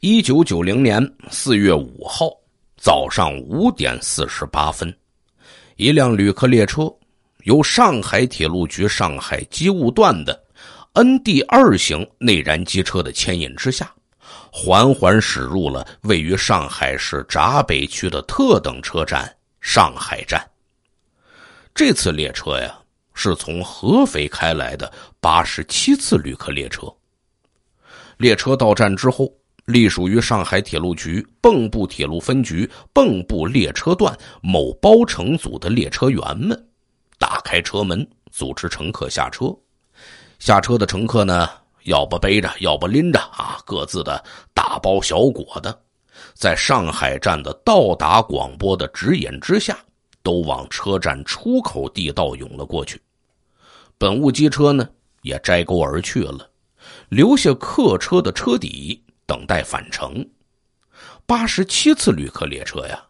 一九九零年四月五号早上五点四十八分，一辆旅客列车由上海铁路局上海机务段的 N D 二型内燃机车的牵引之下，缓缓驶入了位于上海市闸北区的特等车站——上海站。这次列车呀，是从合肥开来的八十七次旅客列车。列车到站之后。隶属于上海铁路局蚌埠铁路分局蚌埠列车段某包乘组的列车员们，打开车门，组织乘客下车。下车的乘客呢，要不背着，要不拎着啊，各自的大包小裹的，在上海站的到达广播的指引之下，都往车站出口地道涌了过去。本务机车呢，也摘钩而去了，留下客车的车底。等待返程，八十七次旅客列车呀，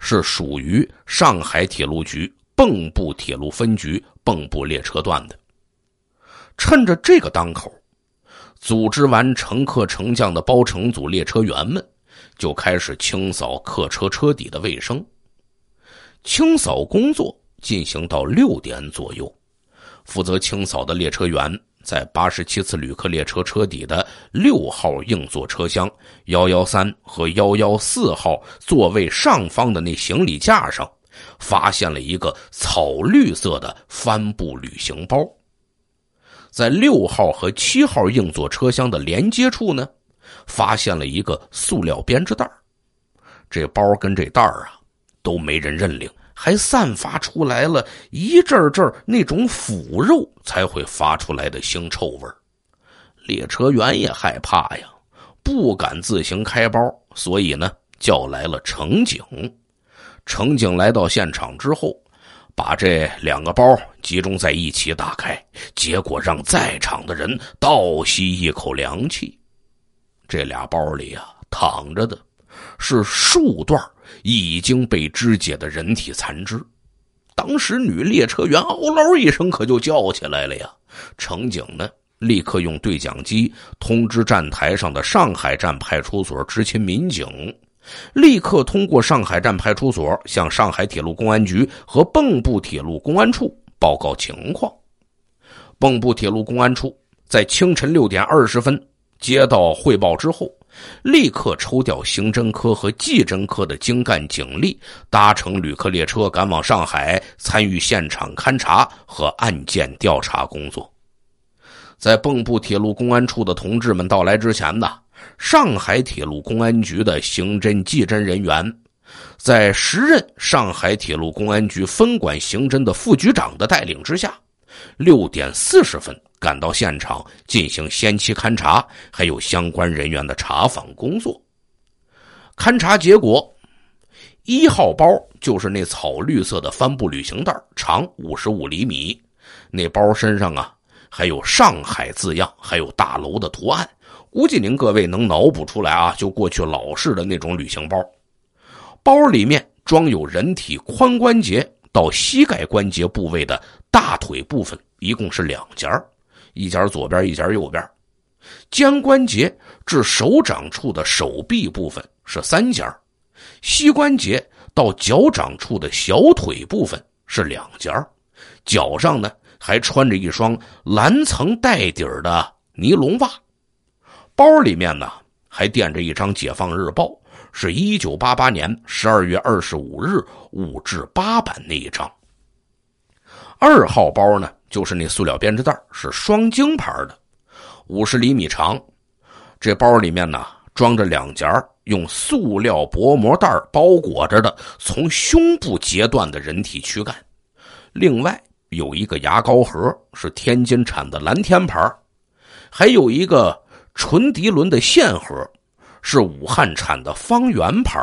是属于上海铁路局蚌埠铁路分局蚌埠列车段的。趁着这个当口，组织完乘客乘降的包乘组列车员们，就开始清扫客车车底的卫生。清扫工作进行到六点左右，负责清扫的列车员。在八十七次旅客列车车底的六号硬座车厢幺幺三和幺幺四号座位上方的那行李架上，发现了一个草绿色的帆布旅行包。在六号和七号硬座车厢的连接处呢，发现了一个塑料编织袋这包跟这袋啊，都没人认领。还散发出来了一阵阵那种腐肉才会发出来的腥臭味列车员也害怕呀，不敢自行开包，所以呢叫来了乘警。乘警来到现场之后，把这两个包集中在一起打开，结果让在场的人倒吸一口凉气。这俩包里啊，躺着的是数段已经被肢解的人体残肢，当时女列车员“嗷嗷一声，可就叫起来了呀。乘警呢，立刻用对讲机通知站台上的上海站派出所执勤民警，立刻通过上海站派出所向上海铁路公安局和蚌埠铁路公安处报告情况。蚌埠铁路公安处在清晨六点二十分接到汇报之后。立刻抽调刑侦科和技侦科的精干警力，搭乘旅客列车赶往上海，参与现场勘查和案件调查工作。在蚌埠铁路公安处的同志们到来之前呢，上海铁路公安局的刑侦技侦人员，在时任上海铁路公安局分管刑侦的副局长的带领之下，六点四十分。赶到现场进行先期勘查，还有相关人员的查访工作。勘查结果，一号包就是那草绿色的帆布旅行袋，长五十五厘米。那包身上啊，还有“上海”字样，还有大楼的图案。估计您各位能脑补出来啊，就过去老式的那种旅行包。包里面装有人体髋关节到膝盖关节部位的大腿部分，一共是两节儿。一节左边，一节右边，肩关节至手掌处的手臂部分是三节，膝关节到脚掌处的小腿部分是两节，脚上呢还穿着一双蓝层带底的尼龙袜，包里面呢还垫着一张《解放日报》，是一九八八年十二月二十五日五至八版那一张。二号包呢？就是那塑料编织袋是双晶牌的，五十厘米长。这包里面呢装着两节用塑料薄膜袋包裹着的从胸部截断的人体躯干，另外有一个牙膏盒是天津产的蓝天牌，还有一个纯涤纶的线盒，是武汉产的方圆牌，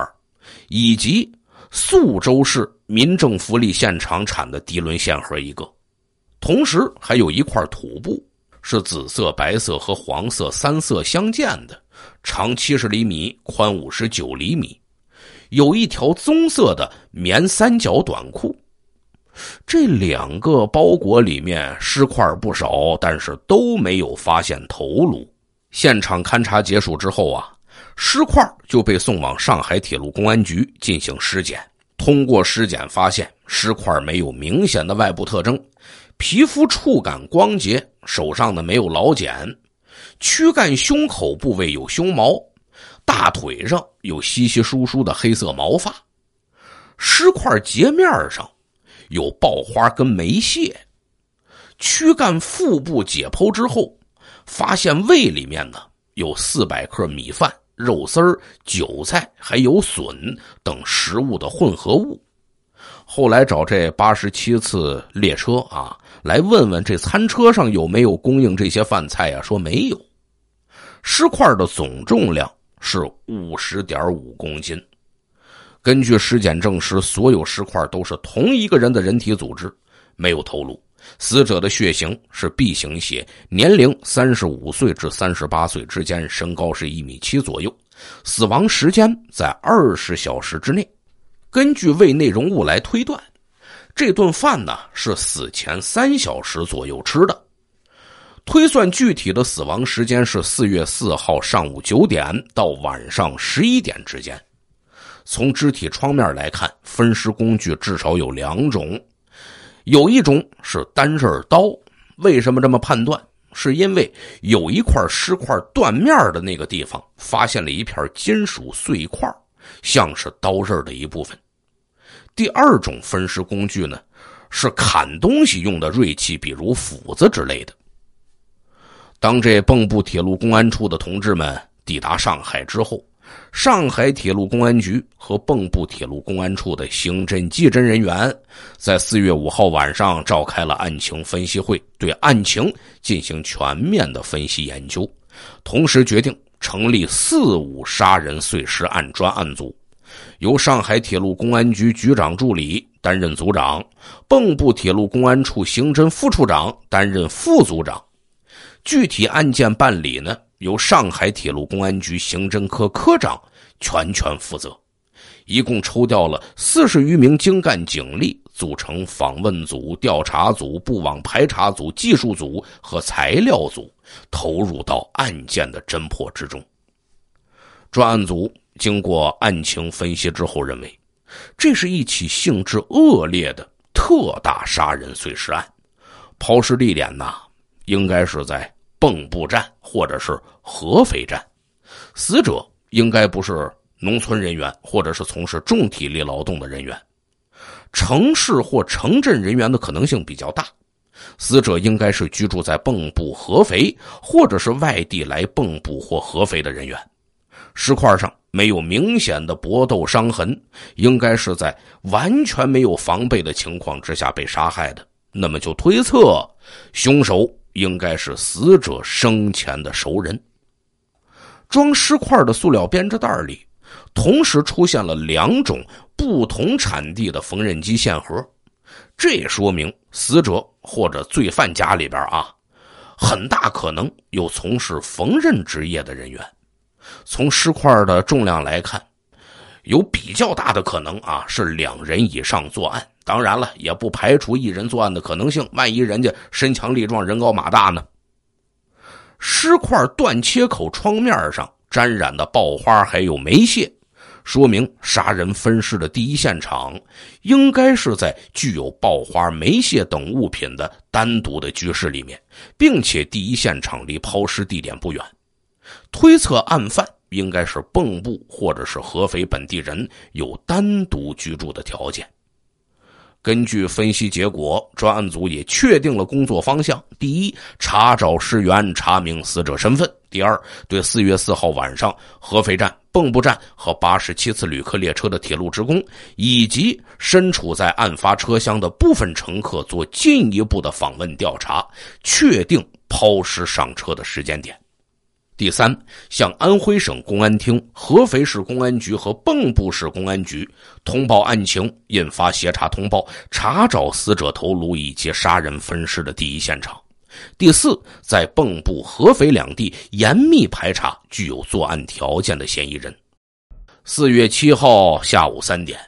以及宿州市民政福利现场产的涤纶线盒一个。同时还有一块土布，是紫色、白色和黄色三色相间的，长七十厘米，宽五十九厘米，有一条棕色的棉三角短裤。这两个包裹里面尸块不少，但是都没有发现头颅。现场勘查结束之后啊，尸块就被送往上海铁路公安局进行尸检。通过尸检发现，尸块没有明显的外部特征。皮肤触感光洁，手上呢没有老茧，躯干胸口部位有胸毛，大腿上有稀稀疏疏的黑色毛发。尸块截面上有爆花跟霉屑，躯干腹部解剖之后，发现胃里面呢有四百克米饭、肉丝韭菜还有笋等食物的混合物。后来找这八十七次列车啊，来问问这餐车上有没有供应这些饭菜呀？说没有。尸块的总重量是五十点五公斤。根据尸检证实，所有尸块都是同一个人的人体组织，没有头颅。死者的血型是 B 型血，年龄三十五岁至三十八岁之间，身高是一米七左右。死亡时间在二十小时之内。根据胃内容物来推断，这顿饭呢是死前三小时左右吃的，推算具体的死亡时间是四月四号上午九点到晚上十一点之间。从肢体创面来看，分尸工具至少有两种，有一种是单刃刀。为什么这么判断？是因为有一块尸块断面的那个地方发现了一片金属碎块。像是刀刃的一部分。第二种分尸工具呢，是砍东西用的锐器，比如斧子之类的。当这蚌埠铁路公安处的同志们抵达上海之后，上海铁路公安局和蚌埠铁路公安处的刑侦、技侦人员在四月五号晚上召开了案情分析会，对案情进行全面的分析研究，同时决定。成立“四五杀人碎尸案”专案组，由上海铁路公安局局长助理担任组长，蚌埠铁路公安处刑侦副处长担任副组长。具体案件办理呢，由上海铁路公安局刑侦科科长全权负责。一共抽调了四十余名精干警力，组成访问组、调查组、布网排查组、技术组和材料组。投入到案件的侦破之中。专案组经过案情分析之后，认为这是一起性质恶劣的特大杀人碎尸案。抛尸地点呢，应该是在蚌埠站或者是合肥站。死者应该不是农村人员，或者是从事重体力劳动的人员，城市或城镇人员的可能性比较大。死者应该是居住在蚌埠、合肥，或者是外地来蚌埠或合肥的人员。尸块上没有明显的搏斗伤痕，应该是在完全没有防备的情况之下被杀害的。那么就推测，凶手应该是死者生前的熟人。装尸块的塑料编织袋里，同时出现了两种不同产地的缝纫机线盒。这也说明死者或者罪犯家里边啊，很大可能有从事缝纫职业的人员。从尸块的重量来看，有比较大的可能啊，是两人以上作案。当然了，也不排除一人作案的可能性。万一人家身强力壮、人高马大呢？尸块断切口窗面上沾染的爆花还有煤屑。说明杀人分尸的第一现场应该是在具有爆花、煤屑等物品的单独的居室里面，并且第一现场离抛尸地点不远。推测案犯应该是蚌埠或者是合肥本地人，有单独居住的条件。根据分析结果，专案组也确定了工作方向：第一，查找尸源，查明死者身份；第二，对四月四号晚上合肥站、蚌埠站和八十七次旅客列车的铁路职工以及身处在案发车厢的部分乘客做进一步的访问调查，确定抛尸上车的时间点。第三，向安徽省公安厅、合肥市公安局和蚌埠市公安局通报案情，印发协查通报，查找死者头颅以及杀人分尸的第一现场。第四，在蚌埠、合肥两地严密排查具有作案条件的嫌疑人。四月七号下午三点，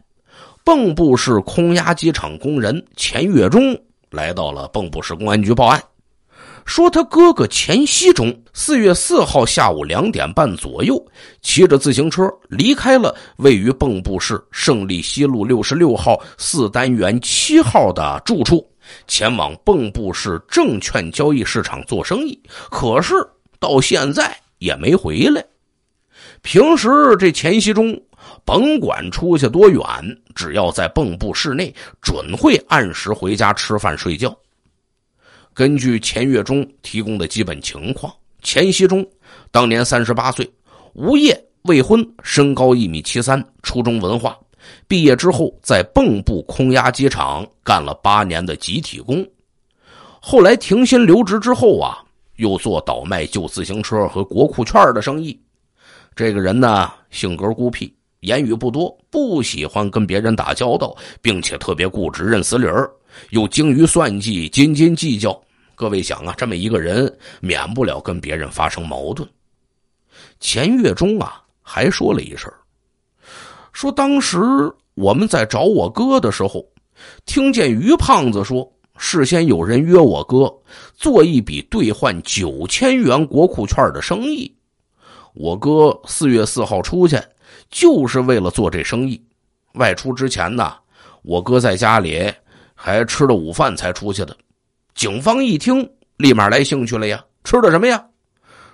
蚌埠市空压机场工人钱月忠来到了蚌埠市公安局报案。说他哥哥钱熙中四月四号下午两点半左右，骑着自行车离开了位于蚌埠市胜利西路六十六号四单元七号的住处，前往蚌埠市证券交易市场做生意。可是到现在也没回来。平时这钱熙中，甭管出去多远，只要在蚌埠市内，准会按时回家吃饭睡觉。根据钱月忠提供的基本情况，钱跃忠当年三十八岁，无业未婚，身高一米七三，初中文化。毕业之后，在蚌埠空压机厂干了八年的集体工，后来停薪留职之后啊，又做倒卖旧自行车和国库券的生意。这个人呢，性格孤僻，言语不多，不喜欢跟别人打交道，并且特别固执，认死理儿。又精于算计，斤斤计较。各位想啊，这么一个人，免不了跟别人发生矛盾。钱月忠啊，还说了一事说当时我们在找我哥的时候，听见于胖子说，事先有人约我哥做一笔兑换九千元国库券的生意。我哥四月四号出去，就是为了做这生意。外出之前呢，我哥在家里。还吃了午饭才出去的，警方一听，立马来兴趣了呀！吃的什么呀？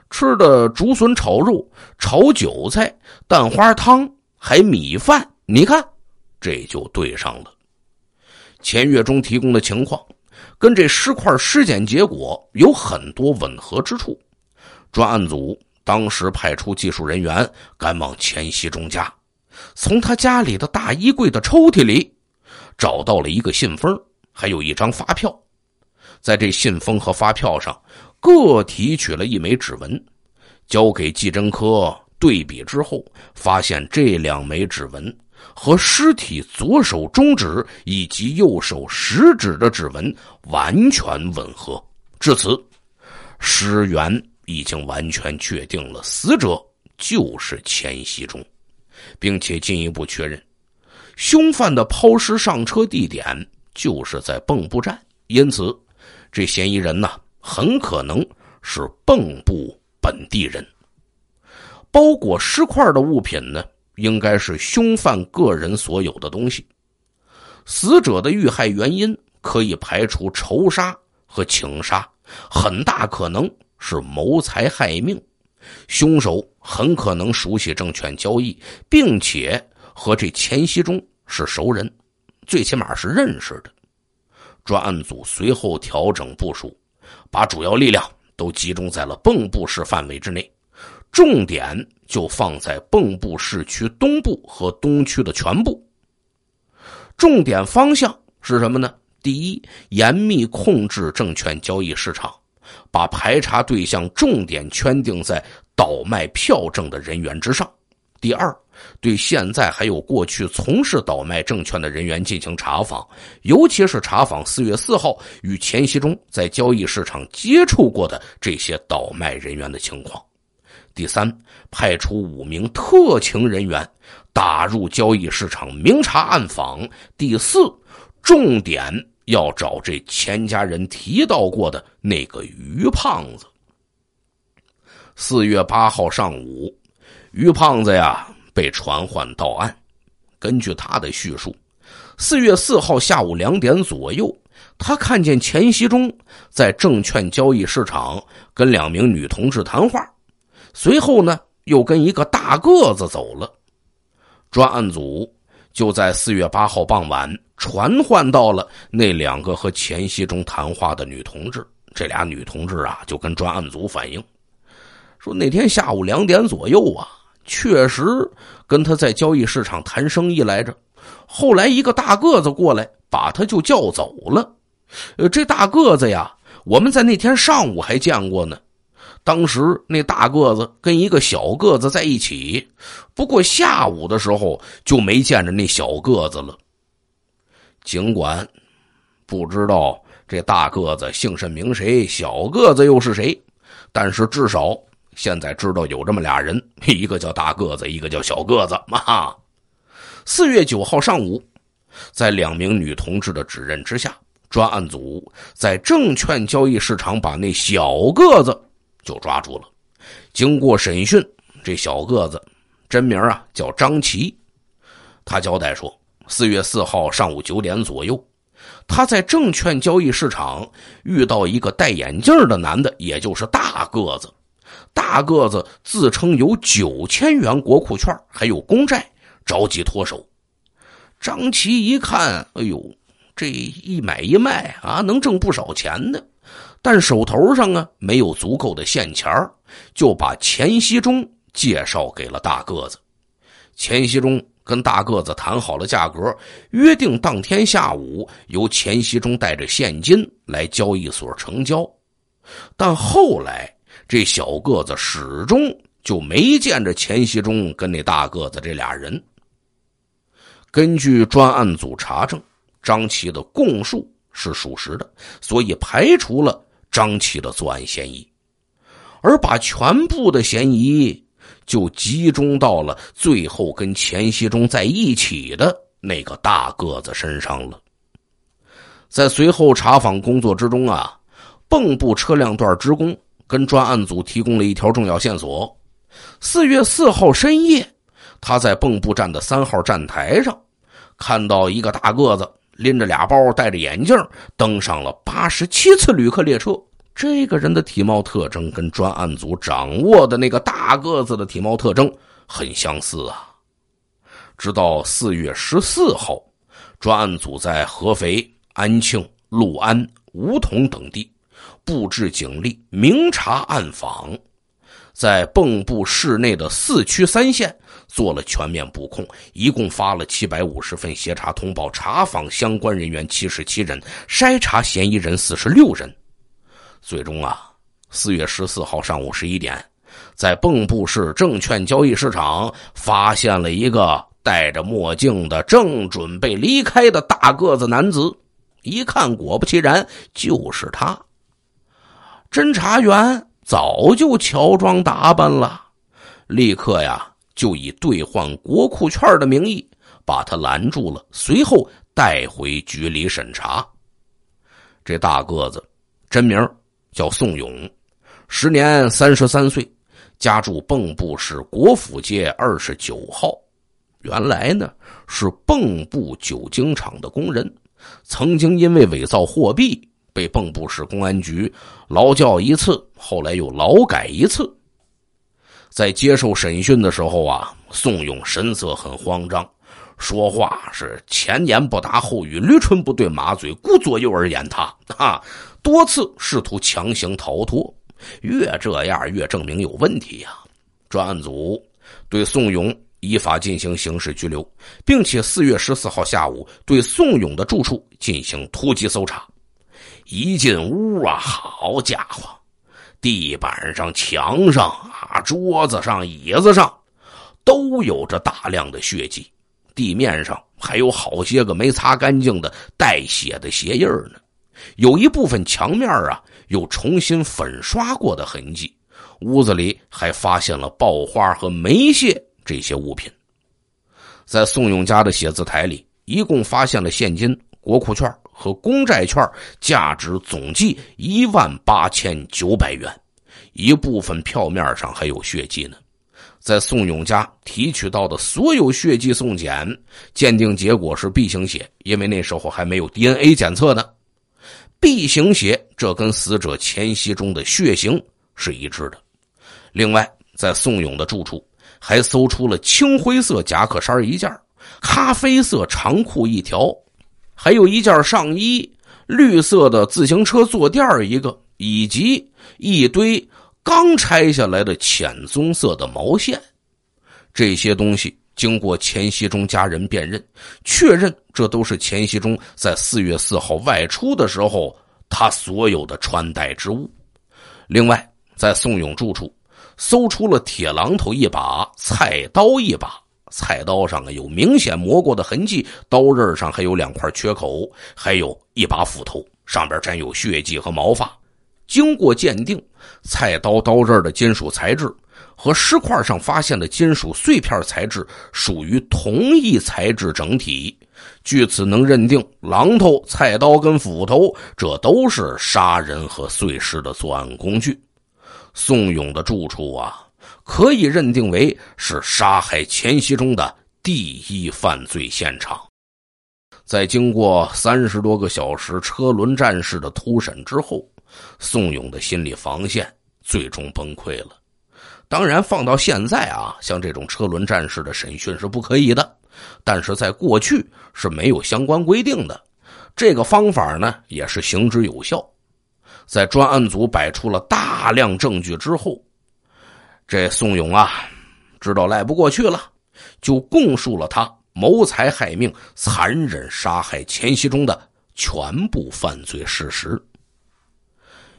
吃的竹笋炒肉、炒韭菜、蛋花汤，还米饭。你看，这就对上了。钱月中提供的情况，跟这尸块尸检结果有很多吻合之处。专案组当时派出技术人员赶往钱锡忠家，从他家里的大衣柜的抽屉里。找到了一个信封，还有一张发票，在这信封和发票上各提取了一枚指纹，交给技侦科对比之后，发现这两枚指纹和尸体左手中指以及右手食指的指纹完全吻合。至此，尸源已经完全确定了，死者就是钱熙忠，并且进一步确认。凶犯的抛尸上车地点就是在蚌埠站，因此，这嫌疑人呢很可能是蚌埠本地人。包裹尸块的物品呢，应该是凶犯个人所有的东西。死者的遇害原因可以排除仇杀和情杀，很大可能是谋财害命。凶手很可能熟悉证券交易，并且。和这钱熙忠是熟人，最起码是认识的。专案组随后调整部署，把主要力量都集中在了蚌埠市范围之内，重点就放在蚌埠市区东部和东区的全部。重点方向是什么呢？第一，严密控制证券交易市场，把排查对象重点圈定在倒卖票证的人员之上。第二。对现在还有过去从事倒卖证券的人员进行查访，尤其是查访四月四号与钱锡忠在交易市场接触过的这些倒卖人员的情况。第三，派出五名特情人员打入交易市场，明察暗访。第四，重点要找这钱家人提到过的那个于胖子。四月八号上午，于胖子呀。被传唤到案，根据他的叙述，四月四号下午两点左右，他看见钱锡忠在证券交易市场跟两名女同志谈话，随后呢又跟一个大个子走了。专案组就在四月八号傍晚传唤到了那两个和钱锡忠谈话的女同志，这俩女同志啊就跟专案组反映，说那天下午两点左右啊。确实跟他在交易市场谈生意来着，后来一个大个子过来，把他就叫走了。呃，这大个子呀，我们在那天上午还见过呢。当时那大个子跟一个小个子在一起，不过下午的时候就没见着那小个子了。尽管不知道这大个子姓甚名谁，小个子又是谁，但是至少。现在知道有这么俩人，一个叫大个子，一个叫小个子嘛。四月九号上午，在两名女同志的指认之下，专案组在证券交易市场把那小个子就抓住了。经过审讯，这小个子真名啊叫张琪，他交代说，四月四号上午九点左右，他在证券交易市场遇到一个戴眼镜的男的，也就是大个子。大个子自称有九千元国库券，还有公债，着急脱手。张琪一看，哎呦，这一买一卖啊，能挣不少钱呢。但手头上啊没有足够的现钱就把钱熙忠介绍给了大个子。钱熙忠跟大个子谈好了价格，约定当天下午由钱熙忠带着现金来交易所成交。但后来。这小个子始终就没见着钱熙忠跟那大个子这俩人。根据专案组查证，张琪的供述是属实的，所以排除了张琪的作案嫌疑，而把全部的嫌疑就集中到了最后跟钱熙忠在一起的那个大个子身上了。在随后查访工作之中啊，蚌埠车辆段职工。跟专案组提供了一条重要线索：四月四号深夜，他在蚌埠站的三号站台上，看到一个大个子拎着俩包、戴着眼镜登上了八十七次旅客列车。这个人的体貌特征跟专案组掌握的那个大个子的体貌特征很相似啊！直到四月十四号，专案组在合肥、安庆、六安、梧桐等地。布置警力，明查暗访，在蚌埠市内的四区三县做了全面布控，一共发了七百五十份协查通报，查访相关人员七十七人，筛查嫌疑人四十六人。最终啊，四月十四号上午十一点，在蚌埠市证券交易市场发现了一个戴着墨镜的正准备离开的大个子男子，一看，果不其然，就是他。侦查员早就乔装打扮了，立刻呀就以兑换国库券的名义把他拦住了，随后带回局里审查。这大个子真名叫宋勇，时年三十三岁，家住蚌埠市国府街二十九号，原来呢是蚌埠酒精厂的工人，曾经因为伪造货币。被蚌埠市公安局劳教一次，后来又劳改一次。在接受审讯的时候啊，宋勇神色很慌张，说话是前言不搭后语，驴唇不对马嘴，顾左右而言他，啊，多次试图强行逃脱，越这样越证明有问题呀。专案组对宋勇依法进行刑事拘留，并且四月十四号下午对宋勇的住处进行突击搜查。一进屋啊，好家伙，地板上、墙上啊、桌子上、椅子上，都有着大量的血迹。地面上还有好些个没擦干净的带血的鞋印呢。有一部分墙面啊，有重新粉刷过的痕迹。屋子里还发现了爆花和煤屑这些物品。在宋勇家的写字台里，一共发现了现金、国库券。和公债券价值总计一万八千九百元，一部分票面上还有血迹呢。在宋勇家提取到的所有血迹送检，鉴定结果是 B 型血，因为那时候还没有 DNA 检测呢。B 型血这跟死者前夕中的血型是一致的。另外，在宋勇的住处还搜出了青灰色夹克衫一件，咖啡色长裤一条。还有一件上衣，绿色的自行车坐垫一个，以及一堆刚拆下来的浅棕色的毛线。这些东西经过钱熙中家人辨认，确认这都是钱熙中在四月四号外出的时候他所有的穿戴之物。另外，在宋勇住处搜出了铁榔头一把，菜刀一把。菜刀上啊有明显磨过的痕迹，刀刃上还有两块缺口，还有一把斧头，上边沾有血迹和毛发。经过鉴定，菜刀刀刃的金属材质和尸块上发现的金属碎片材质属于同一材质整体。据此能认定，榔头、菜刀跟斧头这都是杀人和碎尸的作案工具。宋勇的住处啊。可以认定为是杀害前夕中的第一犯罪现场。在经过三十多个小时车轮战士的突审之后，宋勇的心理防线最终崩溃了。当然，放到现在啊，像这种车轮战士的审讯是不可以的，但是在过去是没有相关规定的。这个方法呢，也是行之有效。在专案组摆出了大量证据之后。这宋勇啊，知道赖不过去了，就供述了他谋财害命、残忍杀害钱熙中的全部犯罪事实。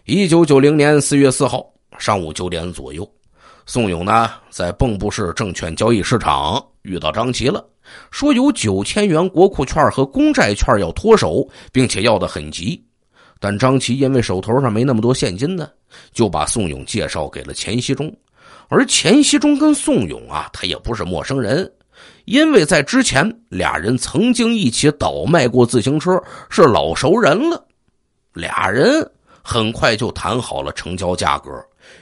一九九零年四月四号上午九点左右，宋勇呢在蚌埠市证券交易市场遇到张琪了，说有九千元国库券和公债券要脱手，并且要的很急。但张琪因为手头上没那么多现金呢，就把宋勇介绍给了钱熙忠。而钱熙中跟宋勇啊，他也不是陌生人，因为在之前俩人曾经一起倒卖过自行车，是老熟人了。俩人很快就谈好了成交价格，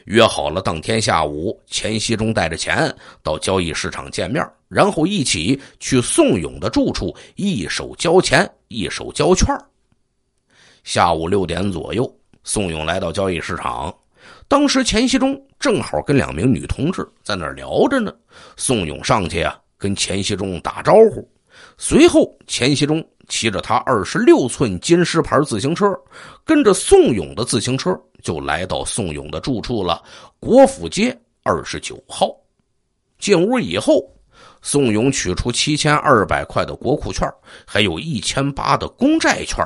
约好了当天下午，钱熙中带着钱到交易市场见面，然后一起去宋勇的住处，一手交钱，一手交券下午六点左右，宋勇来到交易市场，当时钱熙中。正好跟两名女同志在那儿聊着呢，宋勇上去啊，跟钱熙中打招呼。随后，钱熙中骑着他二十六寸金狮牌自行车，跟着宋勇的自行车就来到宋勇的住处了，国府街二十九号。进屋以后，宋勇取出七千二百块的国库券，还有一千八的公债券，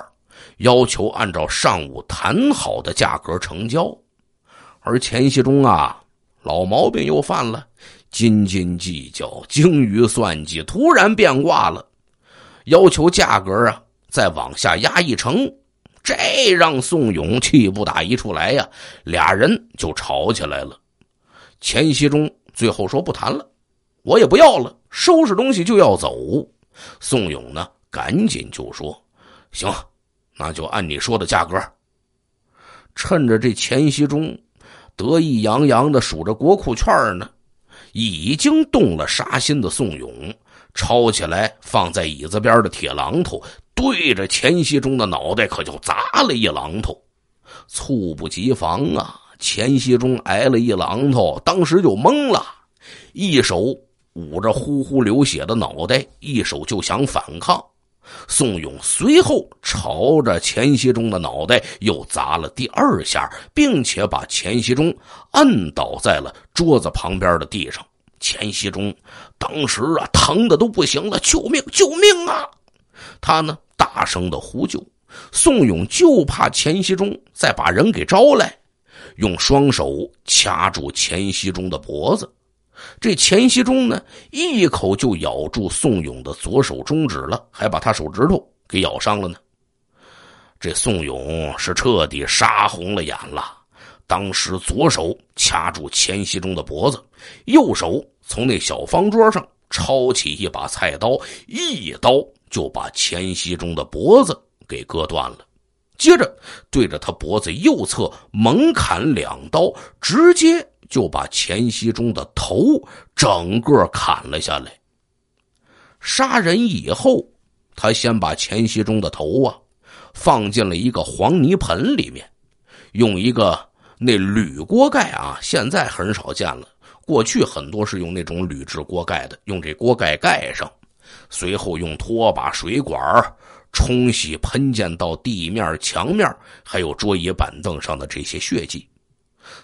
要求按照上午谈好的价格成交。而钱熙中啊，老毛病又犯了，斤斤计较、精于算计，突然变卦了，要求价格啊再往下压一成，这让宋勇气不打一处来呀，俩人就吵起来了。钱熙中最后说不谈了，我也不要了，收拾东西就要走。宋勇呢，赶紧就说行，那就按你说的价格。趁着这钱熙中。得意洋洋的数着国库券呢，已经动了杀心的宋勇抄起来放在椅子边的铁榔头，对着钱熙忠的脑袋可就砸了一榔头。猝不及防啊，钱熙忠挨了一榔头，当时就懵了，一手捂着呼呼流血的脑袋，一手就想反抗。宋勇随后朝着钱熙忠的脑袋又砸了第二下，并且把钱熙忠按倒在了桌子旁边的地上。钱熙忠当时啊，疼的都不行了，救命救命啊！他呢，大声的呼救。宋勇就怕钱熙忠再把人给招来，用双手掐住钱熙忠的脖子。这钱熙中呢，一口就咬住宋勇的左手中指了，还把他手指头给咬伤了呢。这宋勇是彻底杀红了眼了，当时左手掐住钱熙中的脖子，右手从那小方桌上抄起一把菜刀，一刀就把钱熙中的脖子给割断了，接着对着他脖子右侧猛砍两刀，直接。就把钱熙中的头整个砍了下来。杀人以后，他先把钱熙中的头啊放进了一个黄泥盆里面，用一个那铝锅盖啊，现在很少见了，过去很多是用那种铝制锅盖的，用这锅盖盖上，随后用拖把、水管冲洗、喷溅到地面、墙面，还有桌椅板凳上的这些血迹。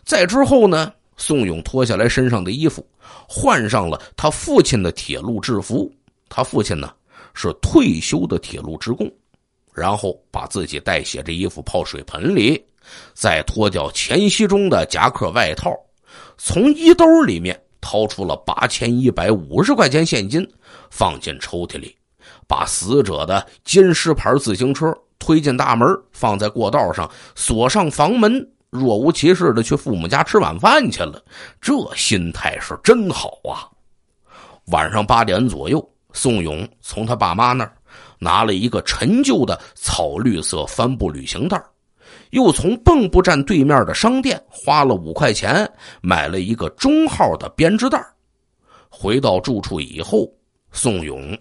再之后呢？宋勇脱下来身上的衣服，换上了他父亲的铁路制服。他父亲呢是退休的铁路职工。然后把自己带血的衣服泡水盆里，再脱掉钱夕中的夹克外套，从衣兜里面掏出了八千一百五十块钱现金，放进抽屉里，把死者的金狮牌自行车推进大门，放在过道上，锁上房门。若无其事的去父母家吃晚饭去了，这心态是真好啊！晚上八点左右，宋勇从他爸妈那儿拿了一个陈旧的草绿色帆布旅行袋，又从蚌埠站对面的商店花了五块钱买了一个中号的编织袋。回到住处以后，宋勇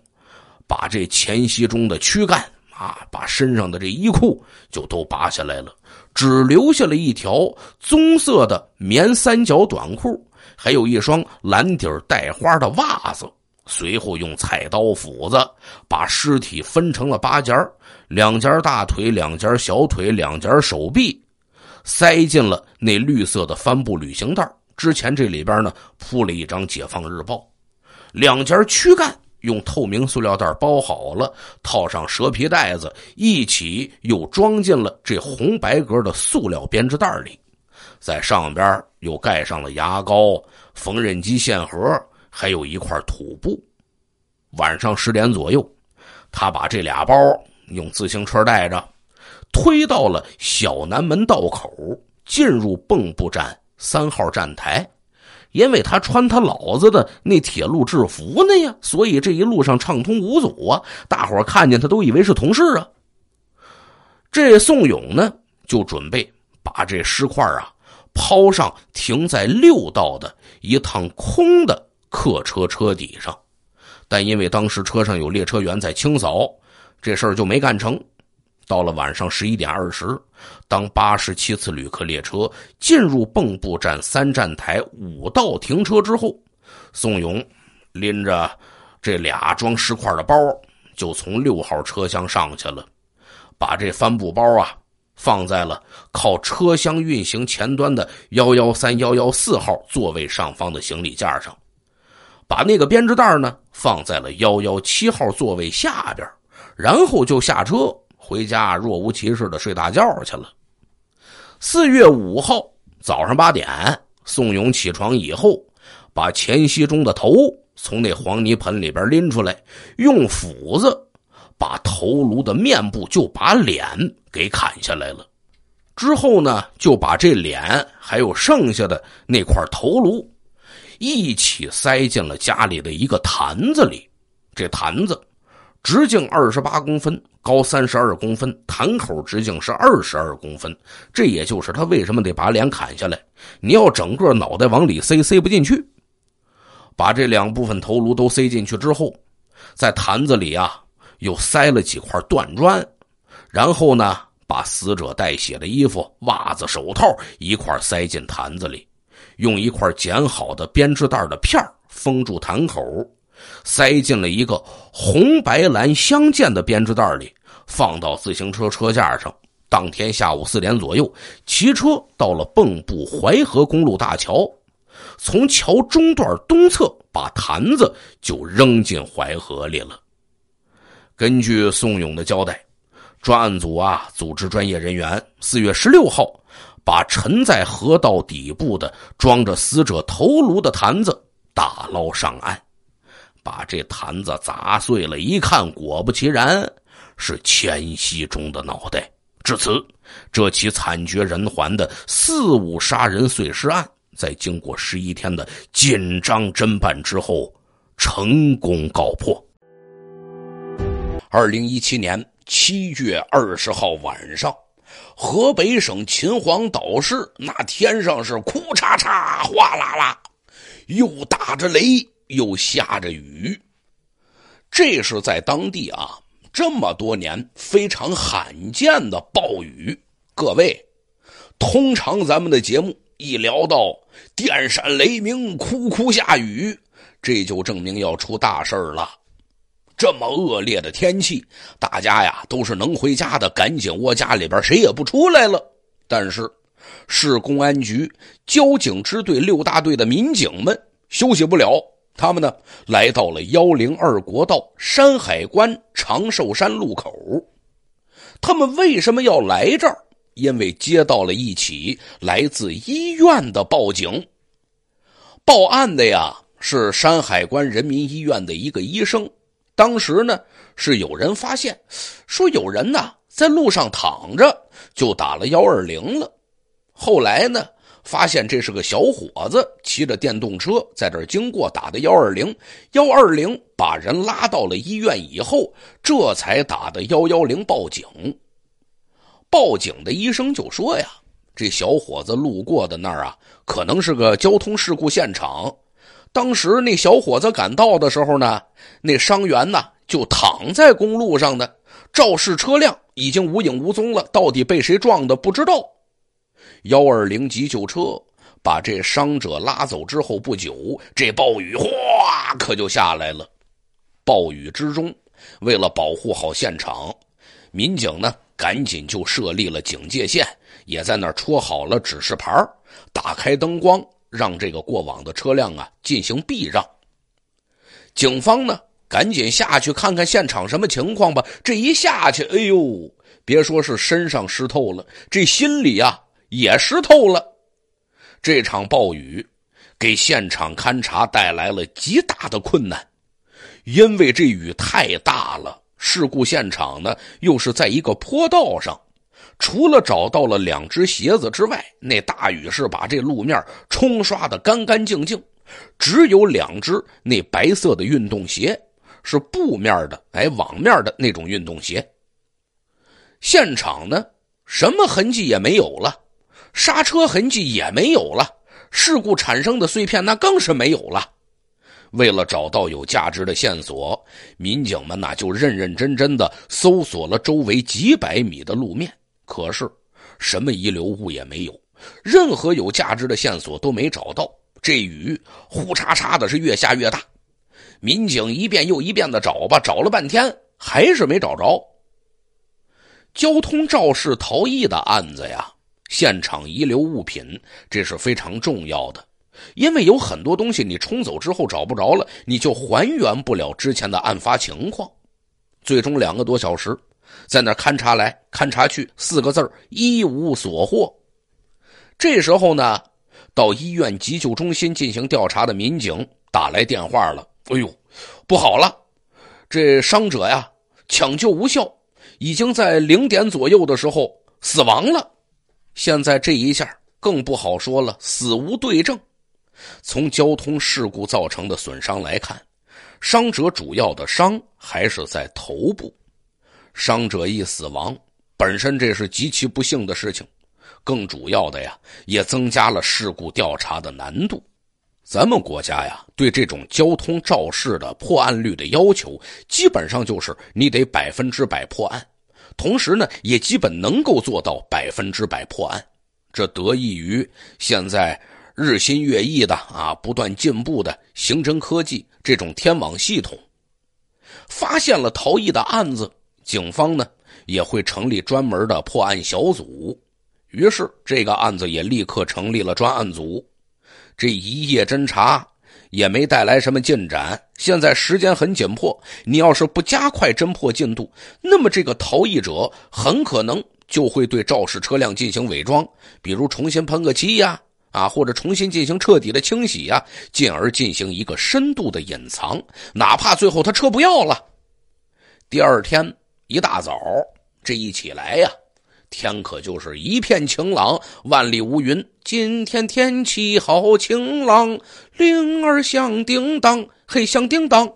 把这前夕中的躯干啊，把身上的这衣裤就都拔下来了。只留下了一条棕色的棉三角短裤，还有一双蓝底带花的袜子。随后用菜刀、斧子把尸体分成了八节两节大腿，两节小腿，两节手臂，塞进了那绿色的帆布旅行袋。之前这里边呢铺了一张《解放日报》，两节躯干。用透明塑料袋包好了，套上蛇皮袋子，一起又装进了这红白格的塑料编织袋里，在上边又盖上了牙膏、缝纫机线盒，还有一块土布。晚上十点左右，他把这俩包用自行车带着，推到了小南门道口，进入蚌埠站三号站台。因为他穿他老子的那铁路制服呢呀，所以这一路上畅通无阻啊！大伙看见他都以为是同事啊。这宋勇呢，就准备把这尸块啊抛上停在六道的一趟空的客车车底上，但因为当时车上有列车员在清扫，这事儿就没干成。到了晚上十一点二十，当八十七次旅客列车进入蚌埠站三站台五道停车之后，宋勇拎着这俩装石块的包，就从六号车厢上去了，把这帆布包啊放在了靠车厢运行前端的幺幺三幺幺四号座位上方的行李架上，把那个编织袋呢放在了幺幺七号座位下边，然后就下车。回家若无其事的睡大觉去了。四月五号早上八点，宋勇起床以后，把钱熙中的头从那黄泥盆里边拎出来，用斧子把头颅的面部，就把脸给砍下来了。之后呢，就把这脸还有剩下的那块头颅一起塞进了家里的一个坛子里。这坛子。直径二十八公分，高三十二公分，坛口直径是二十二公分。这也就是他为什么得把脸砍下来。你要整个脑袋往里塞，塞不进去。把这两部分头颅都塞进去之后，在坛子里啊，又塞了几块断砖，然后呢，把死者带血的衣服、袜子、手套一块塞进坛子里，用一块剪好的编织袋的片封住坛口。塞进了一个红白蓝相间的编织袋里，放到自行车车架上。当天下午四点左右，骑车到了蚌埠淮河公路大桥，从桥中段东侧把坛子就扔进淮河里了。根据宋勇的交代，专案组啊组织专业人员，四月十六号把沉在河道底部的装着死者头颅的坛子打捞上岸。把这坛子砸碎了，一看，果不其然，是千熙中的脑袋。至此，这起惨绝人寰的四五杀人碎尸案，在经过十一天的紧张侦办之后，成功告破。二零一七年七月二十号晚上，河北省秦皇岛市那天上是“哭嚓嚓”“哗啦啦”，又打着雷。又下着雨，这是在当地啊这么多年非常罕见的暴雨。各位，通常咱们的节目一聊到电闪雷鸣、哭哭下雨，这就证明要出大事了。这么恶劣的天气，大家呀都是能回家的，赶紧窝家里边，谁也不出来了。但是市公安局交警支队六大队的民警们休息不了。他们呢来到了幺零二国道山海关长寿山路口。他们为什么要来这儿？因为接到了一起来自医院的报警。报案的呀是山海关人民医院的一个医生。当时呢是有人发现，说有人呢在路上躺着，就打了幺二零了。后来呢？发现这是个小伙子骑着电动车在这儿经过，打的幺二零，幺二零把人拉到了医院以后，这才打的幺幺零报警。报警的医生就说呀，这小伙子路过的那儿啊，可能是个交通事故现场。当时那小伙子赶到的时候呢，那伤员呢就躺在公路上的，肇事车辆已经无影无踪了，到底被谁撞的不知道。幺二零急救车把这伤者拉走之后不久，这暴雨哗可就下来了。暴雨之中，为了保护好现场，民警呢赶紧就设立了警戒线，也在那儿戳好了指示牌打开灯光，让这个过往的车辆啊进行避让。警方呢赶紧下去看看现场什么情况吧。这一下去，哎呦，别说是身上湿透了，这心里啊。也湿透了，这场暴雨给现场勘查带来了极大的困难，因为这雨太大了。事故现场呢，又是在一个坡道上，除了找到了两只鞋子之外，那大雨是把这路面冲刷的干干净净，只有两只那白色的运动鞋，是布面的，哎，网面的那种运动鞋。现场呢，什么痕迹也没有了。刹车痕迹也没有了，事故产生的碎片那更是没有了。为了找到有价值的线索，民警们呢就认认真真的搜索了周围几百米的路面，可是什么遗留物也没有，任何有价值的线索都没找到。这雨呼嚓嚓的是越下越大，民警一遍又一遍的找吧，找了半天还是没找着。交通肇事逃逸的案子呀。现场遗留物品，这是非常重要的，因为有很多东西你冲走之后找不着了，你就还原不了之前的案发情况。最终两个多小时，在那勘察来勘察去，四个字儿一无所获。这时候呢，到医院急救中心进行调查的民警打来电话了：“哎呦，不好了，这伤者呀，抢救无效，已经在零点左右的时候死亡了。”现在这一下更不好说了，死无对证。从交通事故造成的损伤来看，伤者主要的伤还是在头部。伤者一死亡，本身这是极其不幸的事情，更主要的呀，也增加了事故调查的难度。咱们国家呀，对这种交通肇事的破案率的要求，基本上就是你得百分之百破案。同时呢，也基本能够做到百分之百破案，这得益于现在日新月异的啊，不断进步的刑侦科技。这种天网系统发现了逃逸的案子，警方呢也会成立专门的破案小组。于是这个案子也立刻成立了专案组，这一夜侦查。也没带来什么进展。现在时间很紧迫，你要是不加快侦破进度，那么这个逃逸者很可能就会对肇事车辆进行伪装，比如重新喷个漆呀，啊，或者重新进行彻底的清洗呀，进而进行一个深度的隐藏。哪怕最后他车不要了，第二天一大早这一起来呀。天可就是一片晴朗，万里无云。今天天气好晴朗，铃儿响叮当，嘿，响叮当。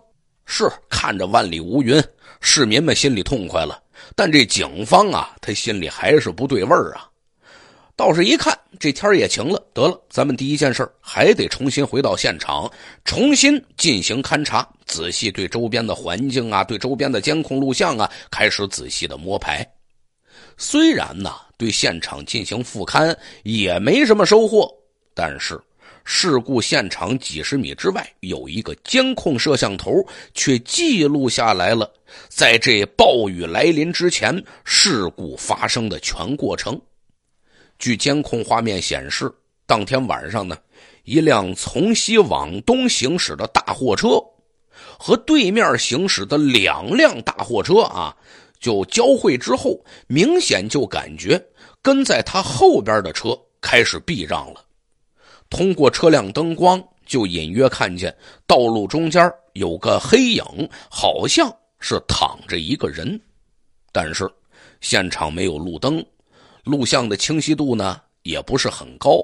是看着万里无云，市民们心里痛快了。但这警方啊，他心里还是不对味儿啊。倒是，一看这天也晴了，得了，咱们第一件事还得重新回到现场，重新进行勘查，仔细对周边的环境啊，对周边的监控录像啊，开始仔细的摸排。虽然呢，对现场进行复勘也没什么收获，但是事故现场几十米之外有一个监控摄像头，却记录下来了在这暴雨来临之前事故发生的全过程。据监控画面显示，当天晚上呢，一辆从西往东行驶的大货车，和对面行驶的两辆大货车啊。就交汇之后，明显就感觉跟在他后边的车开始避让了。通过车辆灯光，就隐约看见道路中间有个黑影，好像是躺着一个人。但是现场没有路灯，录像的清晰度呢也不是很高，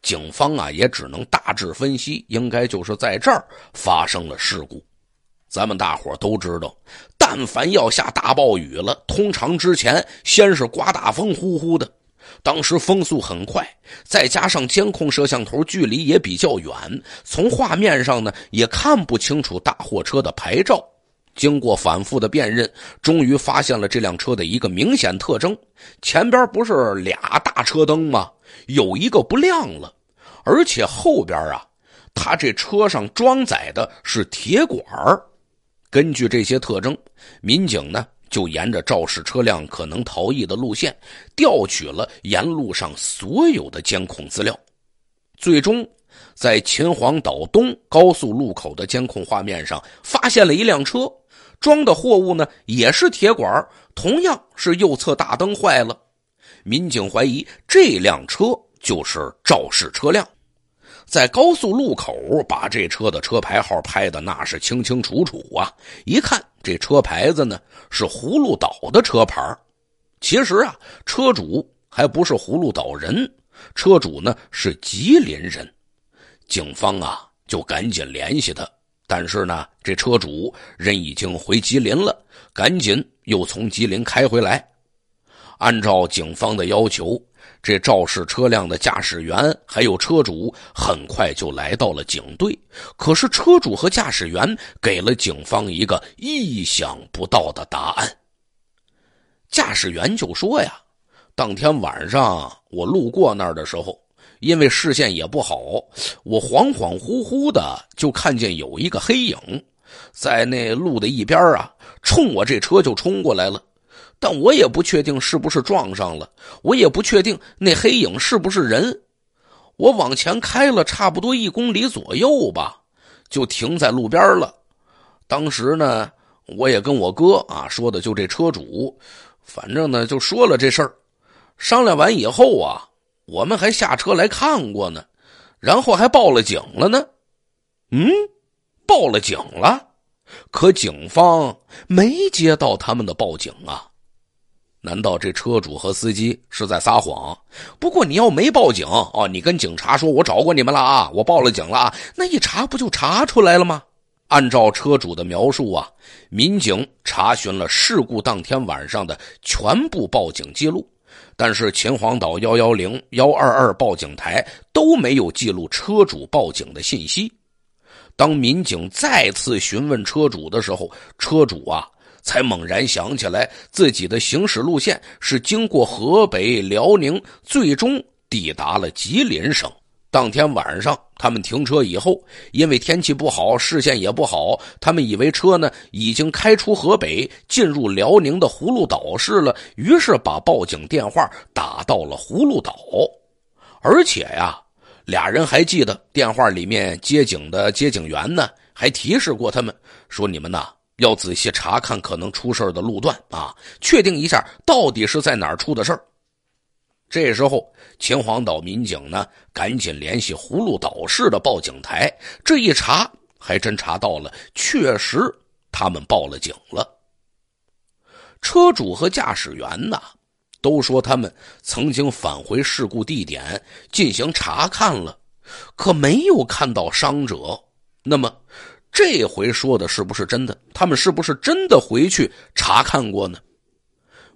警方啊也只能大致分析，应该就是在这儿发生了事故。咱们大伙都知道，但凡要下大暴雨了，通常之前先是刮大风呼呼的，当时风速很快，再加上监控摄像头距离也比较远，从画面上呢也看不清楚大货车的牌照。经过反复的辨认，终于发现了这辆车的一个明显特征：前边不是俩大车灯吗？有一个不亮了，而且后边啊，他这车上装载的是铁管根据这些特征，民警呢就沿着肇事车辆可能逃逸的路线，调取了沿路上所有的监控资料，最终在秦皇岛东高速路口的监控画面上，发现了一辆车，装的货物呢也是铁管，同样是右侧大灯坏了，民警怀疑这辆车就是肇事车辆。在高速路口把这车的车牌号拍的那是清清楚楚啊！一看这车牌子呢是葫芦岛的车牌，其实啊车主还不是葫芦岛人，车主呢是吉林人。警方啊就赶紧联系他，但是呢这车主人已经回吉林了，赶紧又从吉林开回来，按照警方的要求。这肇事车辆的驾驶员还有车主很快就来到了警队，可是车主和驾驶员给了警方一个意想不到的答案。驾驶员就说：“呀，当天晚上我路过那儿的时候，因为视线也不好，我恍恍惚惚的就看见有一个黑影，在那路的一边啊，冲我这车就冲过来了。”但我也不确定是不是撞上了，我也不确定那黑影是不是人。我往前开了差不多一公里左右吧，就停在路边了。当时呢，我也跟我哥啊说的就这车主，反正呢就说了这事儿。商量完以后啊，我们还下车来看过呢，然后还报了警了呢。嗯，报了警了，可警方没接到他们的报警啊。难道这车主和司机是在撒谎？不过你要没报警哦，你跟警察说，我找过你们了啊，我报了警了，啊，那一查不就查出来了吗？按照车主的描述啊，民警查询了事故当天晚上的全部报警记录，但是秦皇岛幺幺零幺二二报警台都没有记录车主报警的信息。当民警再次询问车主的时候，车主啊。才猛然想起来，自己的行驶路线是经过河北、辽宁，最终抵达了吉林省。当天晚上，他们停车以后，因为天气不好，视线也不好，他们以为车呢已经开出河北，进入辽宁的葫芦岛市了，于是把报警电话打到了葫芦岛。而且呀，俩人还记得电话里面接警的接警员呢，还提示过他们说：“你们呐。”要仔细查看可能出事的路段啊，确定一下到底是在哪儿出的事儿。这时候，秦皇岛民警呢，赶紧联系葫芦岛市的报警台。这一查，还真查到了，确实他们报了警了。车主和驾驶员呢，都说他们曾经返回事故地点进行查看了，可没有看到伤者。那么。这回说的是不是真的？他们是不是真的回去查看过呢？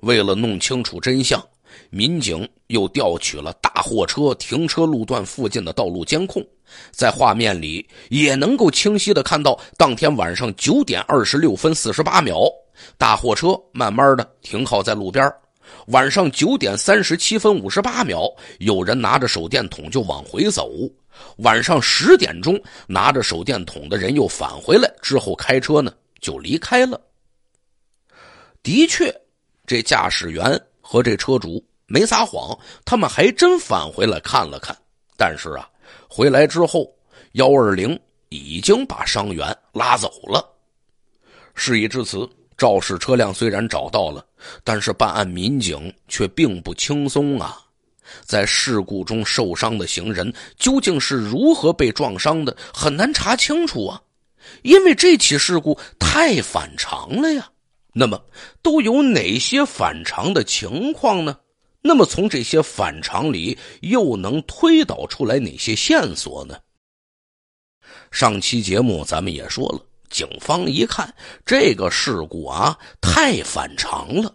为了弄清楚真相，民警又调取了大货车停车路段附近的道路监控，在画面里也能够清晰的看到，当天晚上九点二十六分四十八秒，大货车慢慢的停靠在路边。晚上九点三十七分五十八秒，有人拿着手电筒就往回走。晚上十点钟，拿着手电筒的人又返回来，之后开车呢就离开了。的确，这驾驶员和这车主没撒谎，他们还真返回来看了看。但是啊，回来之后，幺二零已经把伤员拉走了。事已至此，肇事车辆虽然找到了，但是办案民警却并不轻松啊。在事故中受伤的行人究竟是如何被撞伤的，很难查清楚啊！因为这起事故太反常了呀。那么，都有哪些反常的情况呢？那么，从这些反常里又能推导出来哪些线索呢？上期节目咱们也说了，警方一看这个事故啊，太反常了。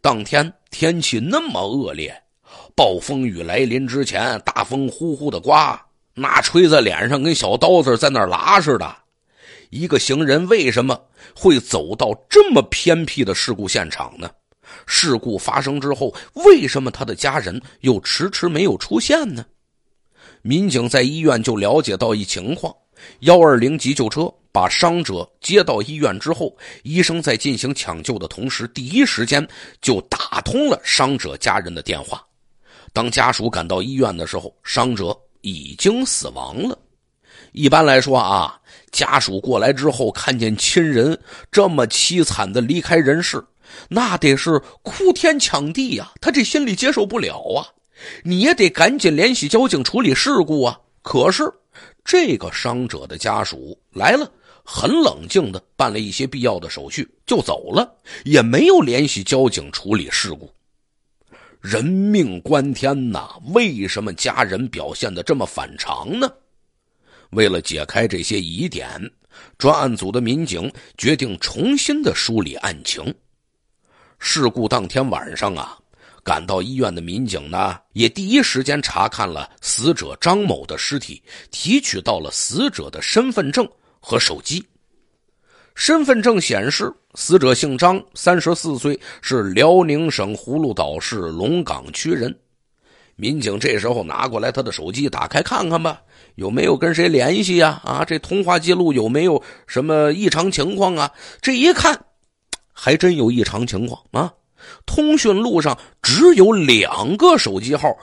当天天气那么恶劣。暴风雨来临之前，大风呼呼的刮，那吹在脸上跟小刀子在那拉似的。一个行人为什么会走到这么偏僻的事故现场呢？事故发生之后，为什么他的家人又迟迟没有出现呢？民警在医院就了解到一情况：幺二零急救车把伤者接到医院之后，医生在进行抢救的同时，第一时间就打通了伤者家人的电话。当家属赶到医院的时候，伤者已经死亡了。一般来说啊，家属过来之后，看见亲人这么凄惨的离开人世，那得是哭天抢地呀，他这心里接受不了啊。你也得赶紧联系交警处理事故啊。可是这个伤者的家属来了，很冷静的办了一些必要的手续就走了，也没有联系交警处理事故。人命关天呐，为什么家人表现的这么反常呢？为了解开这些疑点，专案组的民警决定重新的梳理案情。事故当天晚上啊，赶到医院的民警呢，也第一时间查看了死者张某的尸体，提取到了死者的身份证和手机。身份证显示，死者姓张，三十四岁，是辽宁省葫芦岛市龙岗区人。民警这时候拿过来他的手机，打开看看吧，有没有跟谁联系呀？啊，这通话记录有没有什么异常情况啊？这一看，还真有异常情况啊！通讯录上只有两个手机号，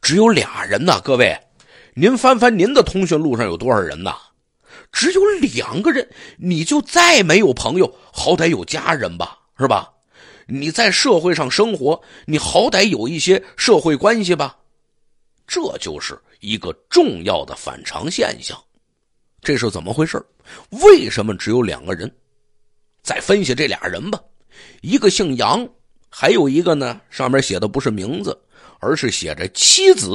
只有俩人呐。各位，您翻翻您的通讯录上有多少人呐？只有两个人，你就再没有朋友，好歹有家人吧，是吧？你在社会上生活，你好歹有一些社会关系吧，这就是一个重要的反常现象。这是怎么回事？为什么只有两个人？再分析这俩人吧，一个姓杨，还有一个呢，上面写的不是名字，而是写着妻子。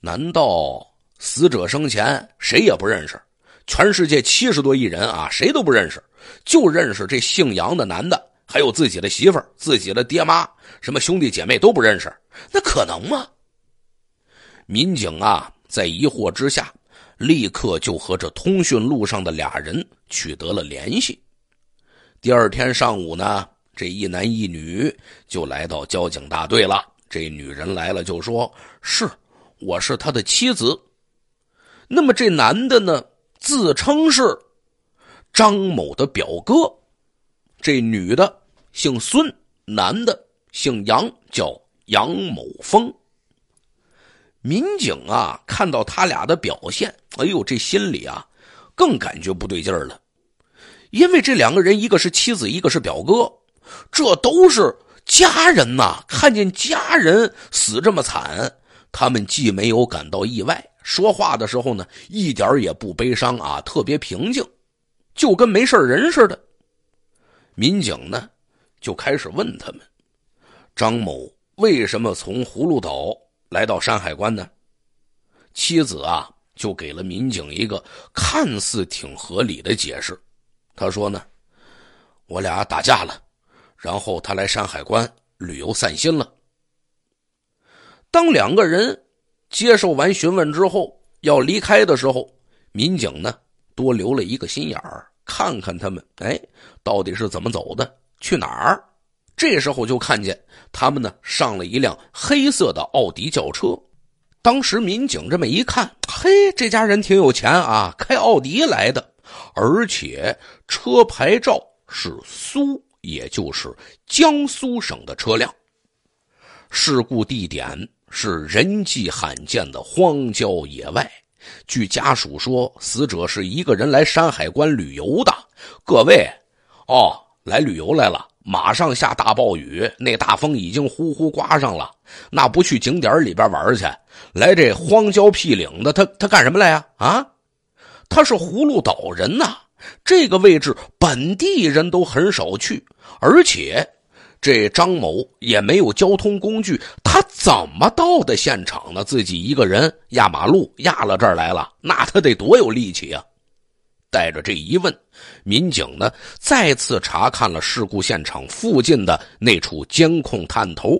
难道死者生前谁也不认识？全世界七十多亿人啊，谁都不认识，就认识这姓杨的男的，还有自己的媳妇儿、自己的爹妈，什么兄弟姐妹都不认识，那可能吗？民警啊，在疑惑之下，立刻就和这通讯录上的俩人取得了联系。第二天上午呢，这一男一女就来到交警大队了。这女人来了就说：“是，我是他的妻子。”那么这男的呢？自称是张某的表哥，这女的姓孙，男的姓杨，叫杨某峰。民警啊，看到他俩的表现，哎呦，这心里啊，更感觉不对劲儿了，因为这两个人，一个是妻子，一个是表哥，这都是家人呐。看见家人死这么惨。他们既没有感到意外，说话的时候呢，一点也不悲伤啊，特别平静，就跟没事人似的。民警呢，就开始问他们：“张某为什么从葫芦岛来到山海关呢？”妻子啊，就给了民警一个看似挺合理的解释。他说呢：“我俩打架了，然后他来山海关旅游散心了。”当两个人接受完询问之后，要离开的时候，民警呢多留了一个心眼儿，看看他们哎到底是怎么走的，去哪儿。这时候就看见他们呢上了一辆黑色的奥迪轿车。当时民警这么一看，嘿，这家人挺有钱啊，开奥迪来的，而且车牌照是苏，也就是江苏省的车辆。事故地点。是人迹罕见的荒郊野外。据家属说，死者是一个人来山海关旅游的。各位，哦，来旅游来了。马上下大暴雨，那大风已经呼呼刮上了。那不去景点里边玩去，来这荒郊僻岭的，他他干什么来呀？啊，他是葫芦岛人呐。这个位置本地人都很少去，而且。这张某也没有交通工具，他怎么到的现场呢？自己一个人压马路，压到这儿来了，那他得多有力气啊！带着这一问，民警呢再次查看了事故现场附近的那处监控探头，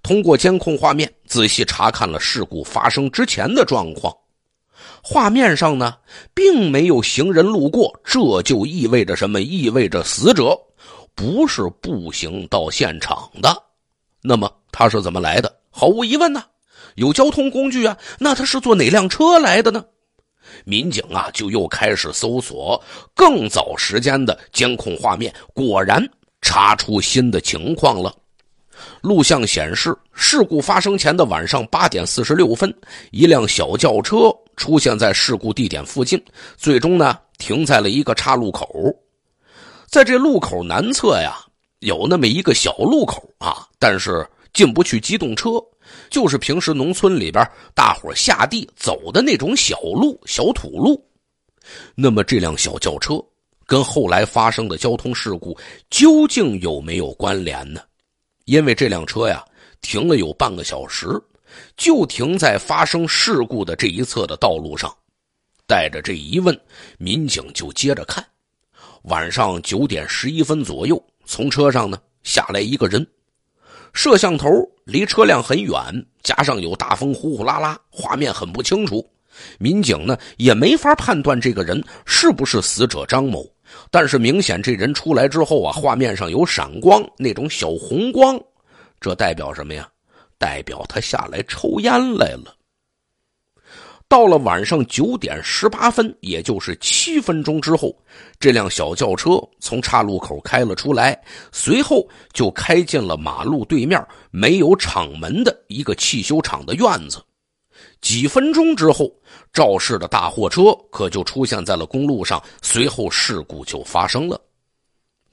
通过监控画面仔细查看了事故发生之前的状况。画面上呢并没有行人路过，这就意味着什么？意味着死者。不是步行到现场的，那么他是怎么来的？毫无疑问呢，有交通工具啊。那他是坐哪辆车来的呢？民警啊，就又开始搜索更早时间的监控画面，果然查出新的情况了。录像显示，事故发生前的晚上八点四十六分，一辆小轿车出现在事故地点附近，最终呢停在了一个岔路口。在这路口南侧呀，有那么一个小路口啊，但是进不去机动车，就是平时农村里边大伙下地走的那种小路、小土路。那么这辆小轿车跟后来发生的交通事故究竟有没有关联呢？因为这辆车呀停了有半个小时，就停在发生事故的这一侧的道路上。带着这一问，民警就接着看。晚上九点十一分左右，从车上呢下来一个人，摄像头离车辆很远，加上有大风呼呼啦啦，画面很不清楚，民警呢也没法判断这个人是不是死者张某，但是明显这人出来之后啊，画面上有闪光那种小红光，这代表什么呀？代表他下来抽烟来了。到了晚上九点十八分，也就是七分钟之后，这辆小轿车从岔路口开了出来，随后就开进了马路对面没有厂门的一个汽修厂的院子。几分钟之后，肇事的大货车可就出现在了公路上，随后事故就发生了。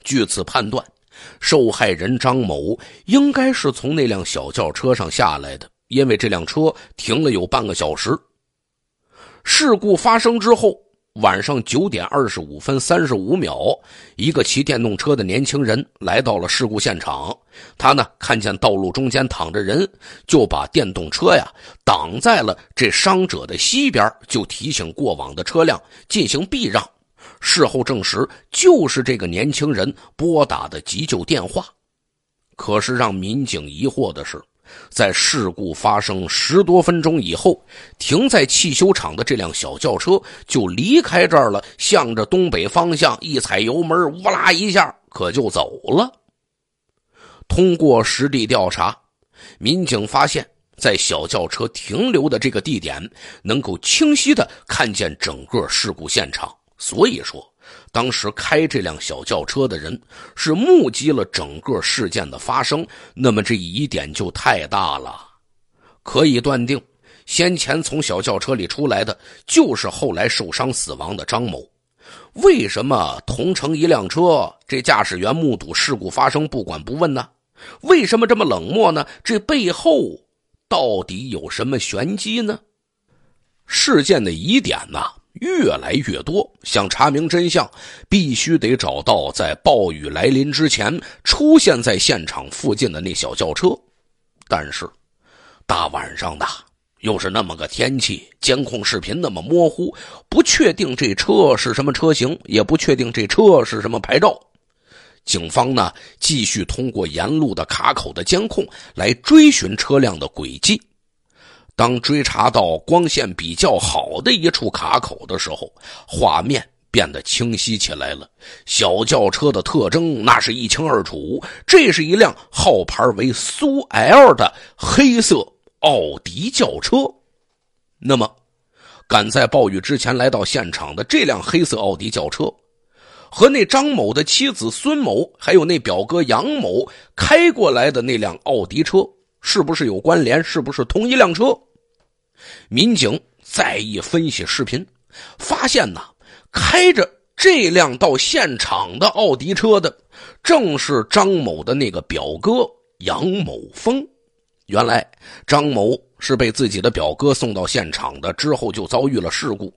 据此判断，受害人张某应该是从那辆小轿车上下来的，因为这辆车停了有半个小时。事故发生之后，晚上九点二十五分三十五秒，一个骑电动车的年轻人来到了事故现场。他呢看见道路中间躺着人，就把电动车呀挡在了这伤者的西边，就提醒过往的车辆进行避让。事后证实，就是这个年轻人拨打的急救电话。可是让民警疑惑的是。在事故发生十多分钟以后，停在汽修厂的这辆小轿车就离开这儿了，向着东北方向一踩油门，呜啦一下，可就走了。通过实地调查，民警发现，在小轿车停留的这个地点，能够清晰的看见整个事故现场，所以说。当时开这辆小轿车的人是目击了整个事件的发生，那么这疑点就太大了。可以断定，先前从小轿车里出来的就是后来受伤死亡的张某。为什么同乘一辆车，这驾驶员目睹事故发生，不管不问呢？为什么这么冷漠呢？这背后到底有什么玄机呢？事件的疑点呢？越来越多，想查明真相，必须得找到在暴雨来临之前出现在现场附近的那小轿车。但是，大晚上的，又是那么个天气，监控视频那么模糊，不确定这车是什么车型，也不确定这车是什么牌照。警方呢，继续通过沿路的卡口的监控来追寻车辆的轨迹。当追查到光线比较好的一处卡口的时候，画面变得清晰起来了。小轿车的特征那是一清二楚，这是一辆号牌为苏 L 的黑色奥迪轿车。那么，赶在暴雨之前来到现场的这辆黑色奥迪轿车，和那张某的妻子孙某，还有那表哥杨某开过来的那辆奥迪车，是不是有关联？是不是同一辆车？民警再一分析视频，发现呢，开着这辆到现场的奥迪车的，正是张某的那个表哥杨某峰。原来，张某是被自己的表哥送到现场的，之后就遭遇了事故。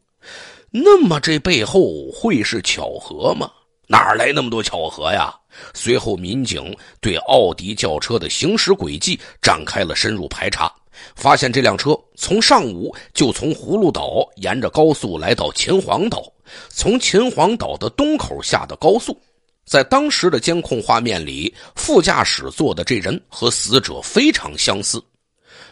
那么，这背后会是巧合吗？哪来那么多巧合呀？随后，民警对奥迪轿车的行驶轨迹展开了深入排查。发现这辆车从上午就从葫芦岛沿着高速来到秦皇岛，从秦皇岛的东口下的高速。在当时的监控画面里，副驾驶座的这人和死者非常相似。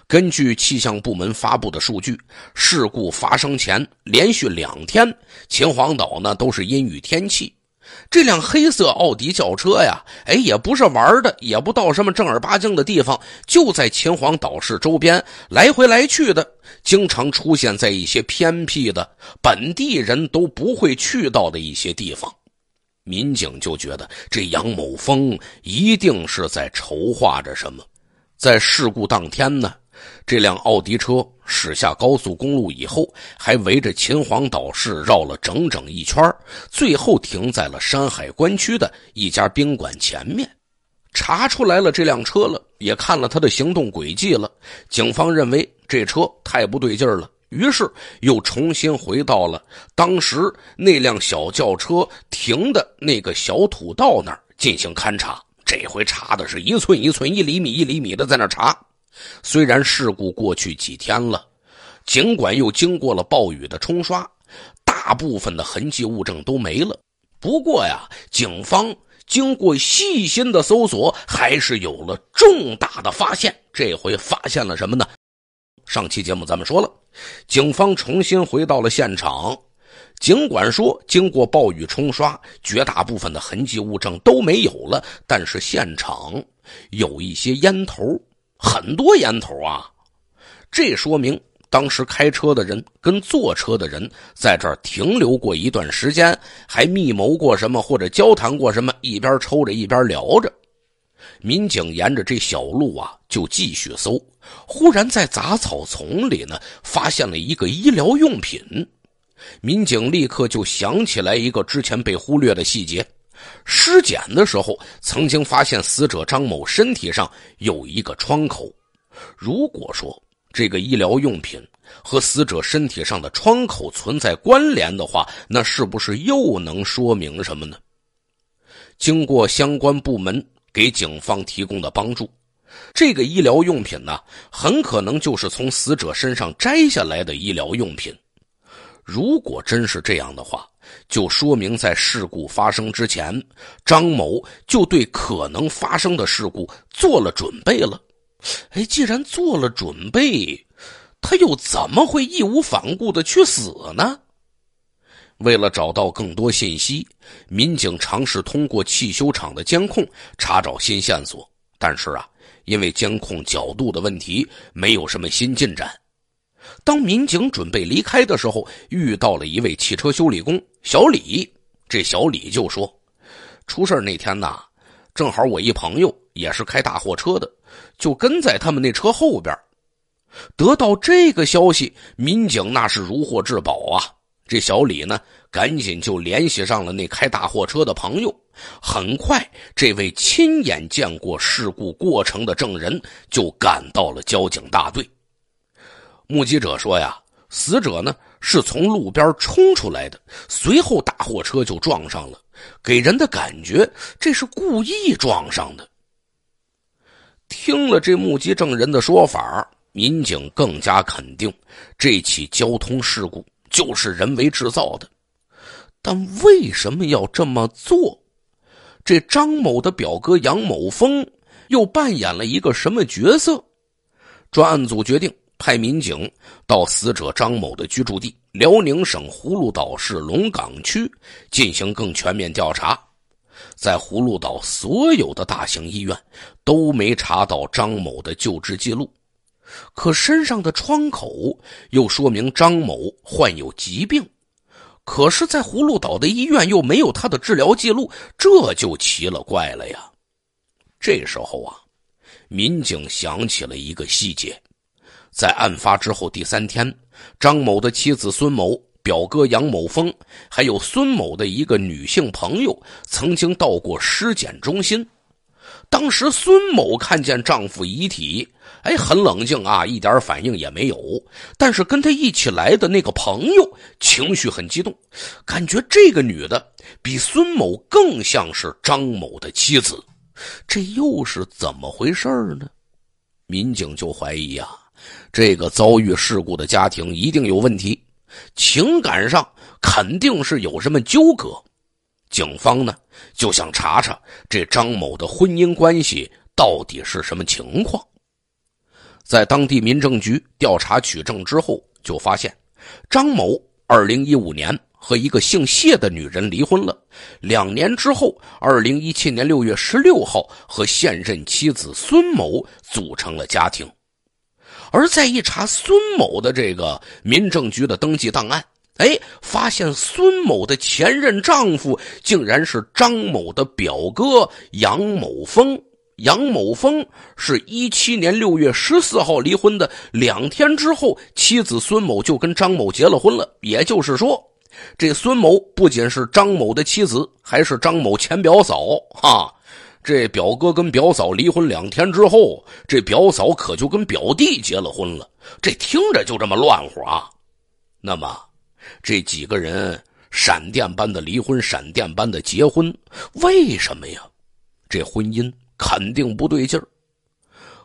根据气象部门发布的数据，事故发生前连续两天，秦皇岛呢都是阴雨天气。这辆黑色奥迪轿车呀，哎，也不是玩的，也不到什么正儿八经的地方，就在秦皇岛市周边来回来去的，经常出现在一些偏僻的本地人都不会去到的一些地方。民警就觉得这杨某峰一定是在筹划着什么，在事故当天呢。这辆奥迪车驶下高速公路以后，还围着秦皇岛市绕了整整一圈，最后停在了山海关区的一家宾馆前面。查出来了这辆车了，也看了他的行动轨迹了。警方认为这车太不对劲了，于是又重新回到了当时那辆小轿车停的那个小土道那儿进行勘查。这回查的是一寸一寸、一厘米一厘米的在那查。虽然事故过去几天了，尽管又经过了暴雨的冲刷，大部分的痕迹物证都没了。不过呀，警方经过细心的搜索，还是有了重大的发现。这回发现了什么呢？上期节目咱们说了，警方重新回到了现场。尽管说经过暴雨冲刷，绝大部分的痕迹物证都没有了，但是现场有一些烟头。很多烟头啊，这说明当时开车的人跟坐车的人在这儿停留过一段时间，还密谋过什么或者交谈过什么，一边抽着一边聊着。民警沿着这小路啊，就继续搜，忽然在杂草丛里呢，发现了一个医疗用品。民警立刻就想起来一个之前被忽略的细节。尸检的时候，曾经发现死者张某身体上有一个创口。如果说这个医疗用品和死者身体上的创口存在关联的话，那是不是又能说明什么呢？经过相关部门给警方提供的帮助，这个医疗用品呢，很可能就是从死者身上摘下来的医疗用品。如果真是这样的话，就说明在事故发生之前，张某就对可能发生的事故做了准备了。哎，既然做了准备，他又怎么会义无反顾的去死呢？为了找到更多信息，民警尝试通过汽修厂的监控查找新线索，但是啊，因为监控角度的问题，没有什么新进展。当民警准备离开的时候，遇到了一位汽车修理工小李。这小李就说：“出事那天呢，正好我一朋友也是开大货车的，就跟在他们那车后边。”得到这个消息，民警那是如获至宝啊！这小李呢，赶紧就联系上了那开大货车的朋友。很快，这位亲眼见过事故过程的证人就赶到了交警大队。目击者说：“呀，死者呢是从路边冲出来的，随后大货车就撞上了，给人的感觉这是故意撞上的。”听了这目击证人的说法，民警更加肯定这起交通事故就是人为制造的。但为什么要这么做？这张某的表哥杨某峰又扮演了一个什么角色？专案组决定。派民警到死者张某的居住地——辽宁省葫芦岛市龙岗区，进行更全面调查。在葫芦岛所有的大型医院，都没查到张某的救治记录。可身上的创口又说明张某患有疾病，可是，在葫芦岛的医院又没有他的治疗记录，这就奇了怪了呀！这时候啊，民警想起了一个细节。在案发之后第三天，张某的妻子孙某、表哥杨某峰，还有孙某的一个女性朋友，曾经到过尸检中心。当时孙某看见丈夫遗体，哎，很冷静啊，一点反应也没有。但是跟他一起来的那个朋友情绪很激动，感觉这个女的比孙某更像是张某的妻子，这又是怎么回事呢？民警就怀疑啊。这个遭遇事故的家庭一定有问题，情感上肯定是有什么纠葛。警方呢就想查查这张某的婚姻关系到底是什么情况。在当地民政局调查取证之后，就发现张某2015年和一个姓谢的女人离婚了，两年之后，2017年6月16号和现任妻子孙某组成了家庭。而在一查孙某的这个民政局的登记档案，哎，发现孙某的前任丈夫竟然是张某的表哥杨某峰。杨某峰是一七年六月十四号离婚的，两天之后，妻子孙某就跟张某结了婚了。也就是说，这孙某不仅是张某的妻子，还是张某前表嫂哈。这表哥跟表嫂离婚两天之后，这表嫂可就跟表弟结了婚了。这听着就这么乱乎啊！那么，这几个人闪电般的离婚，闪电般的结婚，为什么呀？这婚姻肯定不对劲儿。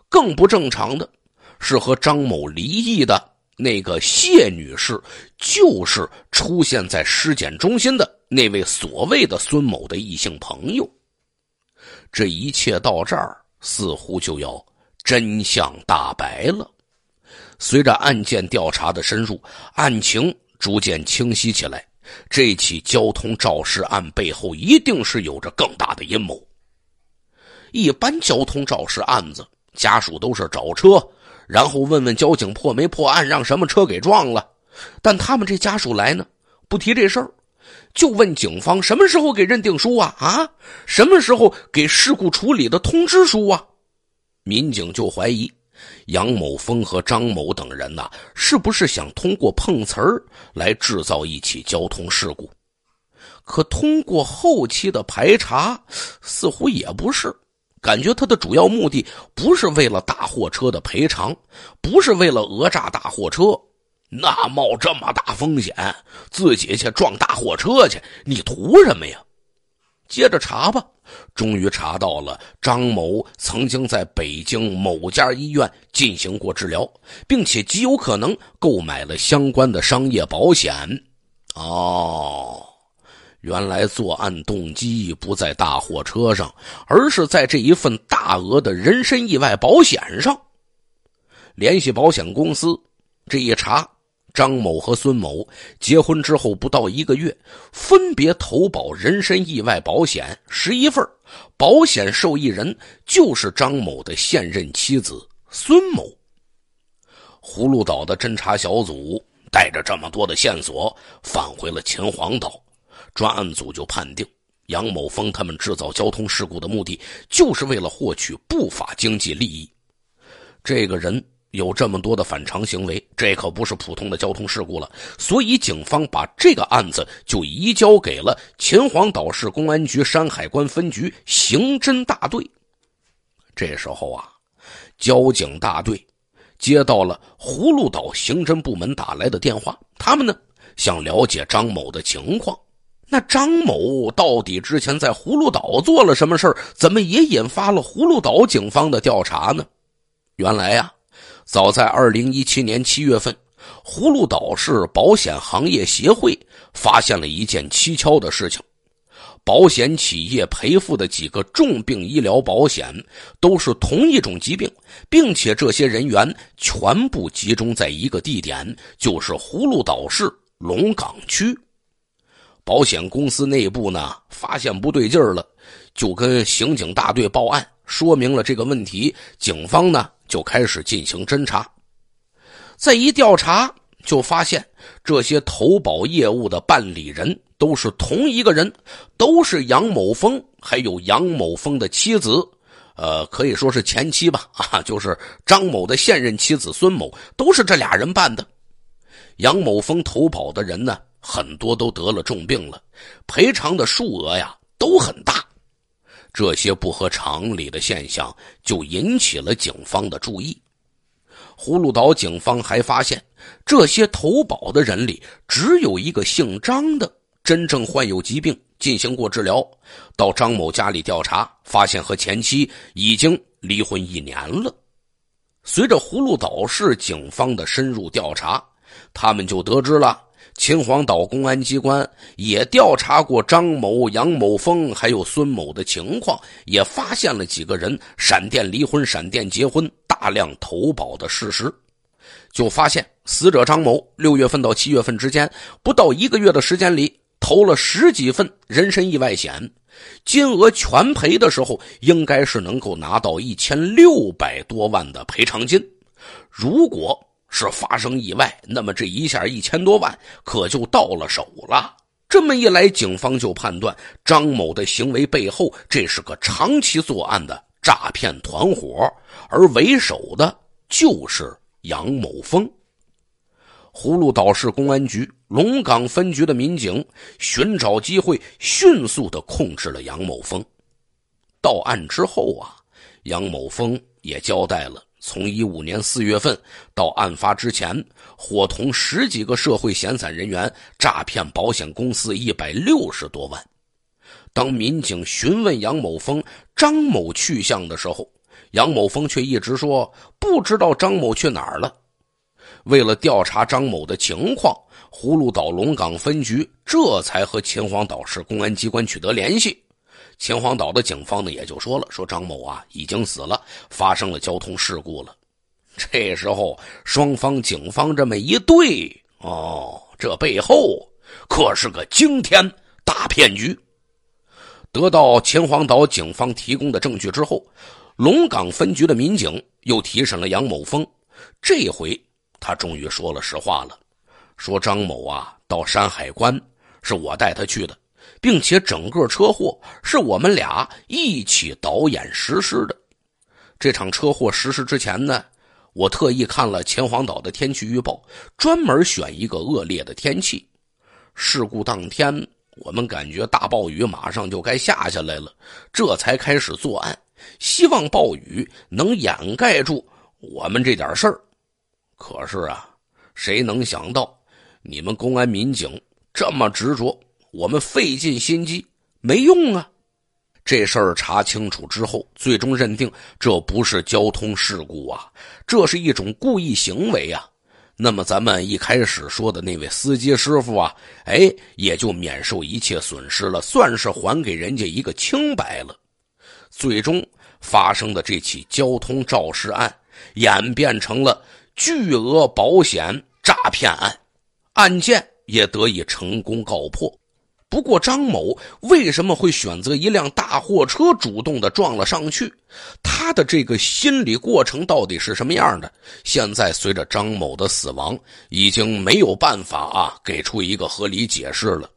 更不正常的，是和张某离异的那个谢女士，就是出现在尸检中心的那位所谓的孙某的异性朋友。这一切到这儿，似乎就要真相大白了。随着案件调查的深入，案情逐渐清晰起来。这起交通肇事案背后，一定是有着更大的阴谋。一般交通肇事案子，家属都是找车，然后问问交警破没破案，让什么车给撞了。但他们这家属来呢，不提这事儿。就问警方什么时候给认定书啊？啊，什么时候给事故处理的通知书啊？民警就怀疑杨某峰和张某等人呐，是不是想通过碰瓷儿来制造一起交通事故？可通过后期的排查，似乎也不是，感觉他的主要目的不是为了大货车的赔偿，不是为了讹诈大货车。那冒这么大风险，自己去撞大货车去，你图什么呀？接着查吧，终于查到了张某曾经在北京某家医院进行过治疗，并且极有可能购买了相关的商业保险。哦，原来作案动机不在大货车上，而是在这一份大额的人身意外保险上。联系保险公司，这一查。张某和孙某结婚之后不到一个月，分别投保人身意外保险十一份，保险受益人就是张某的现任妻子孙某。葫芦岛的侦查小组带着这么多的线索返回了秦皇岛，专案组就判定杨某峰他们制造交通事故的目的就是为了获取不法经济利益，这个人。有这么多的反常行为，这可不是普通的交通事故了。所以，警方把这个案子就移交给了秦皇岛市公安局山海关分局刑侦大队。这时候啊，交警大队接到了葫芦岛刑侦部门打来的电话，他们呢想了解张某的情况。那张某到底之前在葫芦岛做了什么事怎么也引发了葫芦岛警方的调查呢？原来呀。早在二零一七年七月份，葫芦岛市保险行业协会发现了一件蹊跷的事情：保险企业赔付的几个重病医疗保险都是同一种疾病，并且这些人员全部集中在一个地点，就是葫芦岛市龙岗区。保险公司内部呢发现不对劲儿了，就跟刑警大队报案，说明了这个问题。警方呢？就开始进行侦查，再一调查就发现，这些投保业务的办理人都是同一个人，都是杨某峰，还有杨某峰的妻子，呃，可以说是前妻吧，啊，就是张某的现任妻子孙某，都是这俩人办的。杨某峰投保的人呢，很多都得了重病了，赔偿的数额呀都很大。这些不合常理的现象就引起了警方的注意。葫芦岛警方还发现，这些投保的人里只有一个姓张的真正患有疾病，进行过治疗。到张某家里调查，发现和前妻已经离婚一年了。随着葫芦岛市警方的深入调查，他们就得知了。秦皇岛公安机关也调查过张某、杨某峰还有孙某的情况，也发现了几个人闪电离婚、闪电结婚、大量投保的事实，就发现死者张某六月份到七月份之间不到一个月的时间里投了十几份人身意外险，金额全赔的时候应该是能够拿到一千六百多万的赔偿金，如果。是发生意外，那么这一下一千多万可就到了手了。这么一来，警方就判断张某的行为背后这是个长期作案的诈骗团伙，而为首的就是杨某峰。葫芦岛市公安局龙岗分局的民警寻找机会，迅速的控制了杨某峰。到案之后啊，杨某峰也交代了。从一五年四月份到案发之前，伙同十几个社会闲散人员诈骗保险公司一百六十多万。当民警询问杨某峰、张某去向的时候，杨某峰却一直说不知道张某去哪儿了。为了调查张某的情况，葫芦岛龙岗分局这才和秦皇岛市公安机关取得联系。秦皇岛的警方呢，也就说了，说张某啊已经死了，发生了交通事故了。这时候双方警方这么一对，哦，这背后可是个惊天大骗局。得到秦皇岛警方提供的证据之后，龙岗分局的民警又提审了杨某峰，这回他终于说了实话了，说张某啊到山海关是我带他去的。并且整个车祸是我们俩一起导演实施的。这场车祸实施之前呢，我特意看了秦皇岛的天气预报，专门选一个恶劣的天气。事故当天，我们感觉大暴雨马上就该下下来了，这才开始作案，希望暴雨能掩盖住我们这点事儿。可是啊，谁能想到你们公安民警这么执着？我们费尽心机没用啊！这事儿查清楚之后，最终认定这不是交通事故啊，这是一种故意行为啊。那么咱们一开始说的那位司机师傅啊，哎，也就免受一切损失了，算是还给人家一个清白了。最终发生的这起交通肇事案，演变成了巨额保险诈骗案，案件也得以成功告破。不过，张某为什么会选择一辆大货车主动的撞了上去？他的这个心理过程到底是什么样的？现在随着张某的死亡，已经没有办法啊给出一个合理解释了。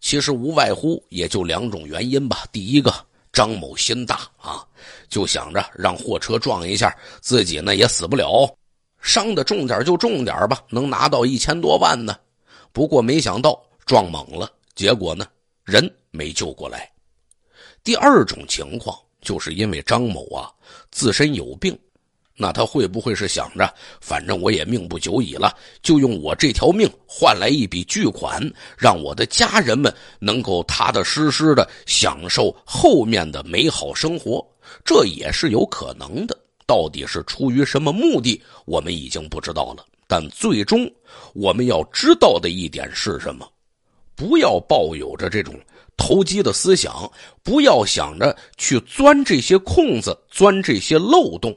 其实无外乎也就两种原因吧。第一个，张某心大啊，就想着让货车撞一下，自己呢也死不了，伤的重点就重点吧，能拿到一千多万呢。不过没想到撞猛了。结果呢，人没救过来。第二种情况，就是因为张某啊自身有病，那他会不会是想着，反正我也命不久矣了，就用我这条命换来一笔巨款，让我的家人们能够踏踏实实的享受后面的美好生活？这也是有可能的。到底是出于什么目的，我们已经不知道了。但最终我们要知道的一点是什么？不要抱有着这种投机的思想，不要想着去钻这些空子、钻这些漏洞。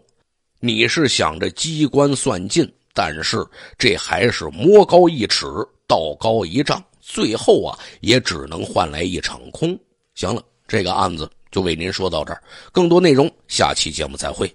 你是想着机关算尽，但是这还是魔高一尺，道高一丈，最后啊，也只能换来一场空。行了，这个案子就为您说到这儿，更多内容下期节目再会。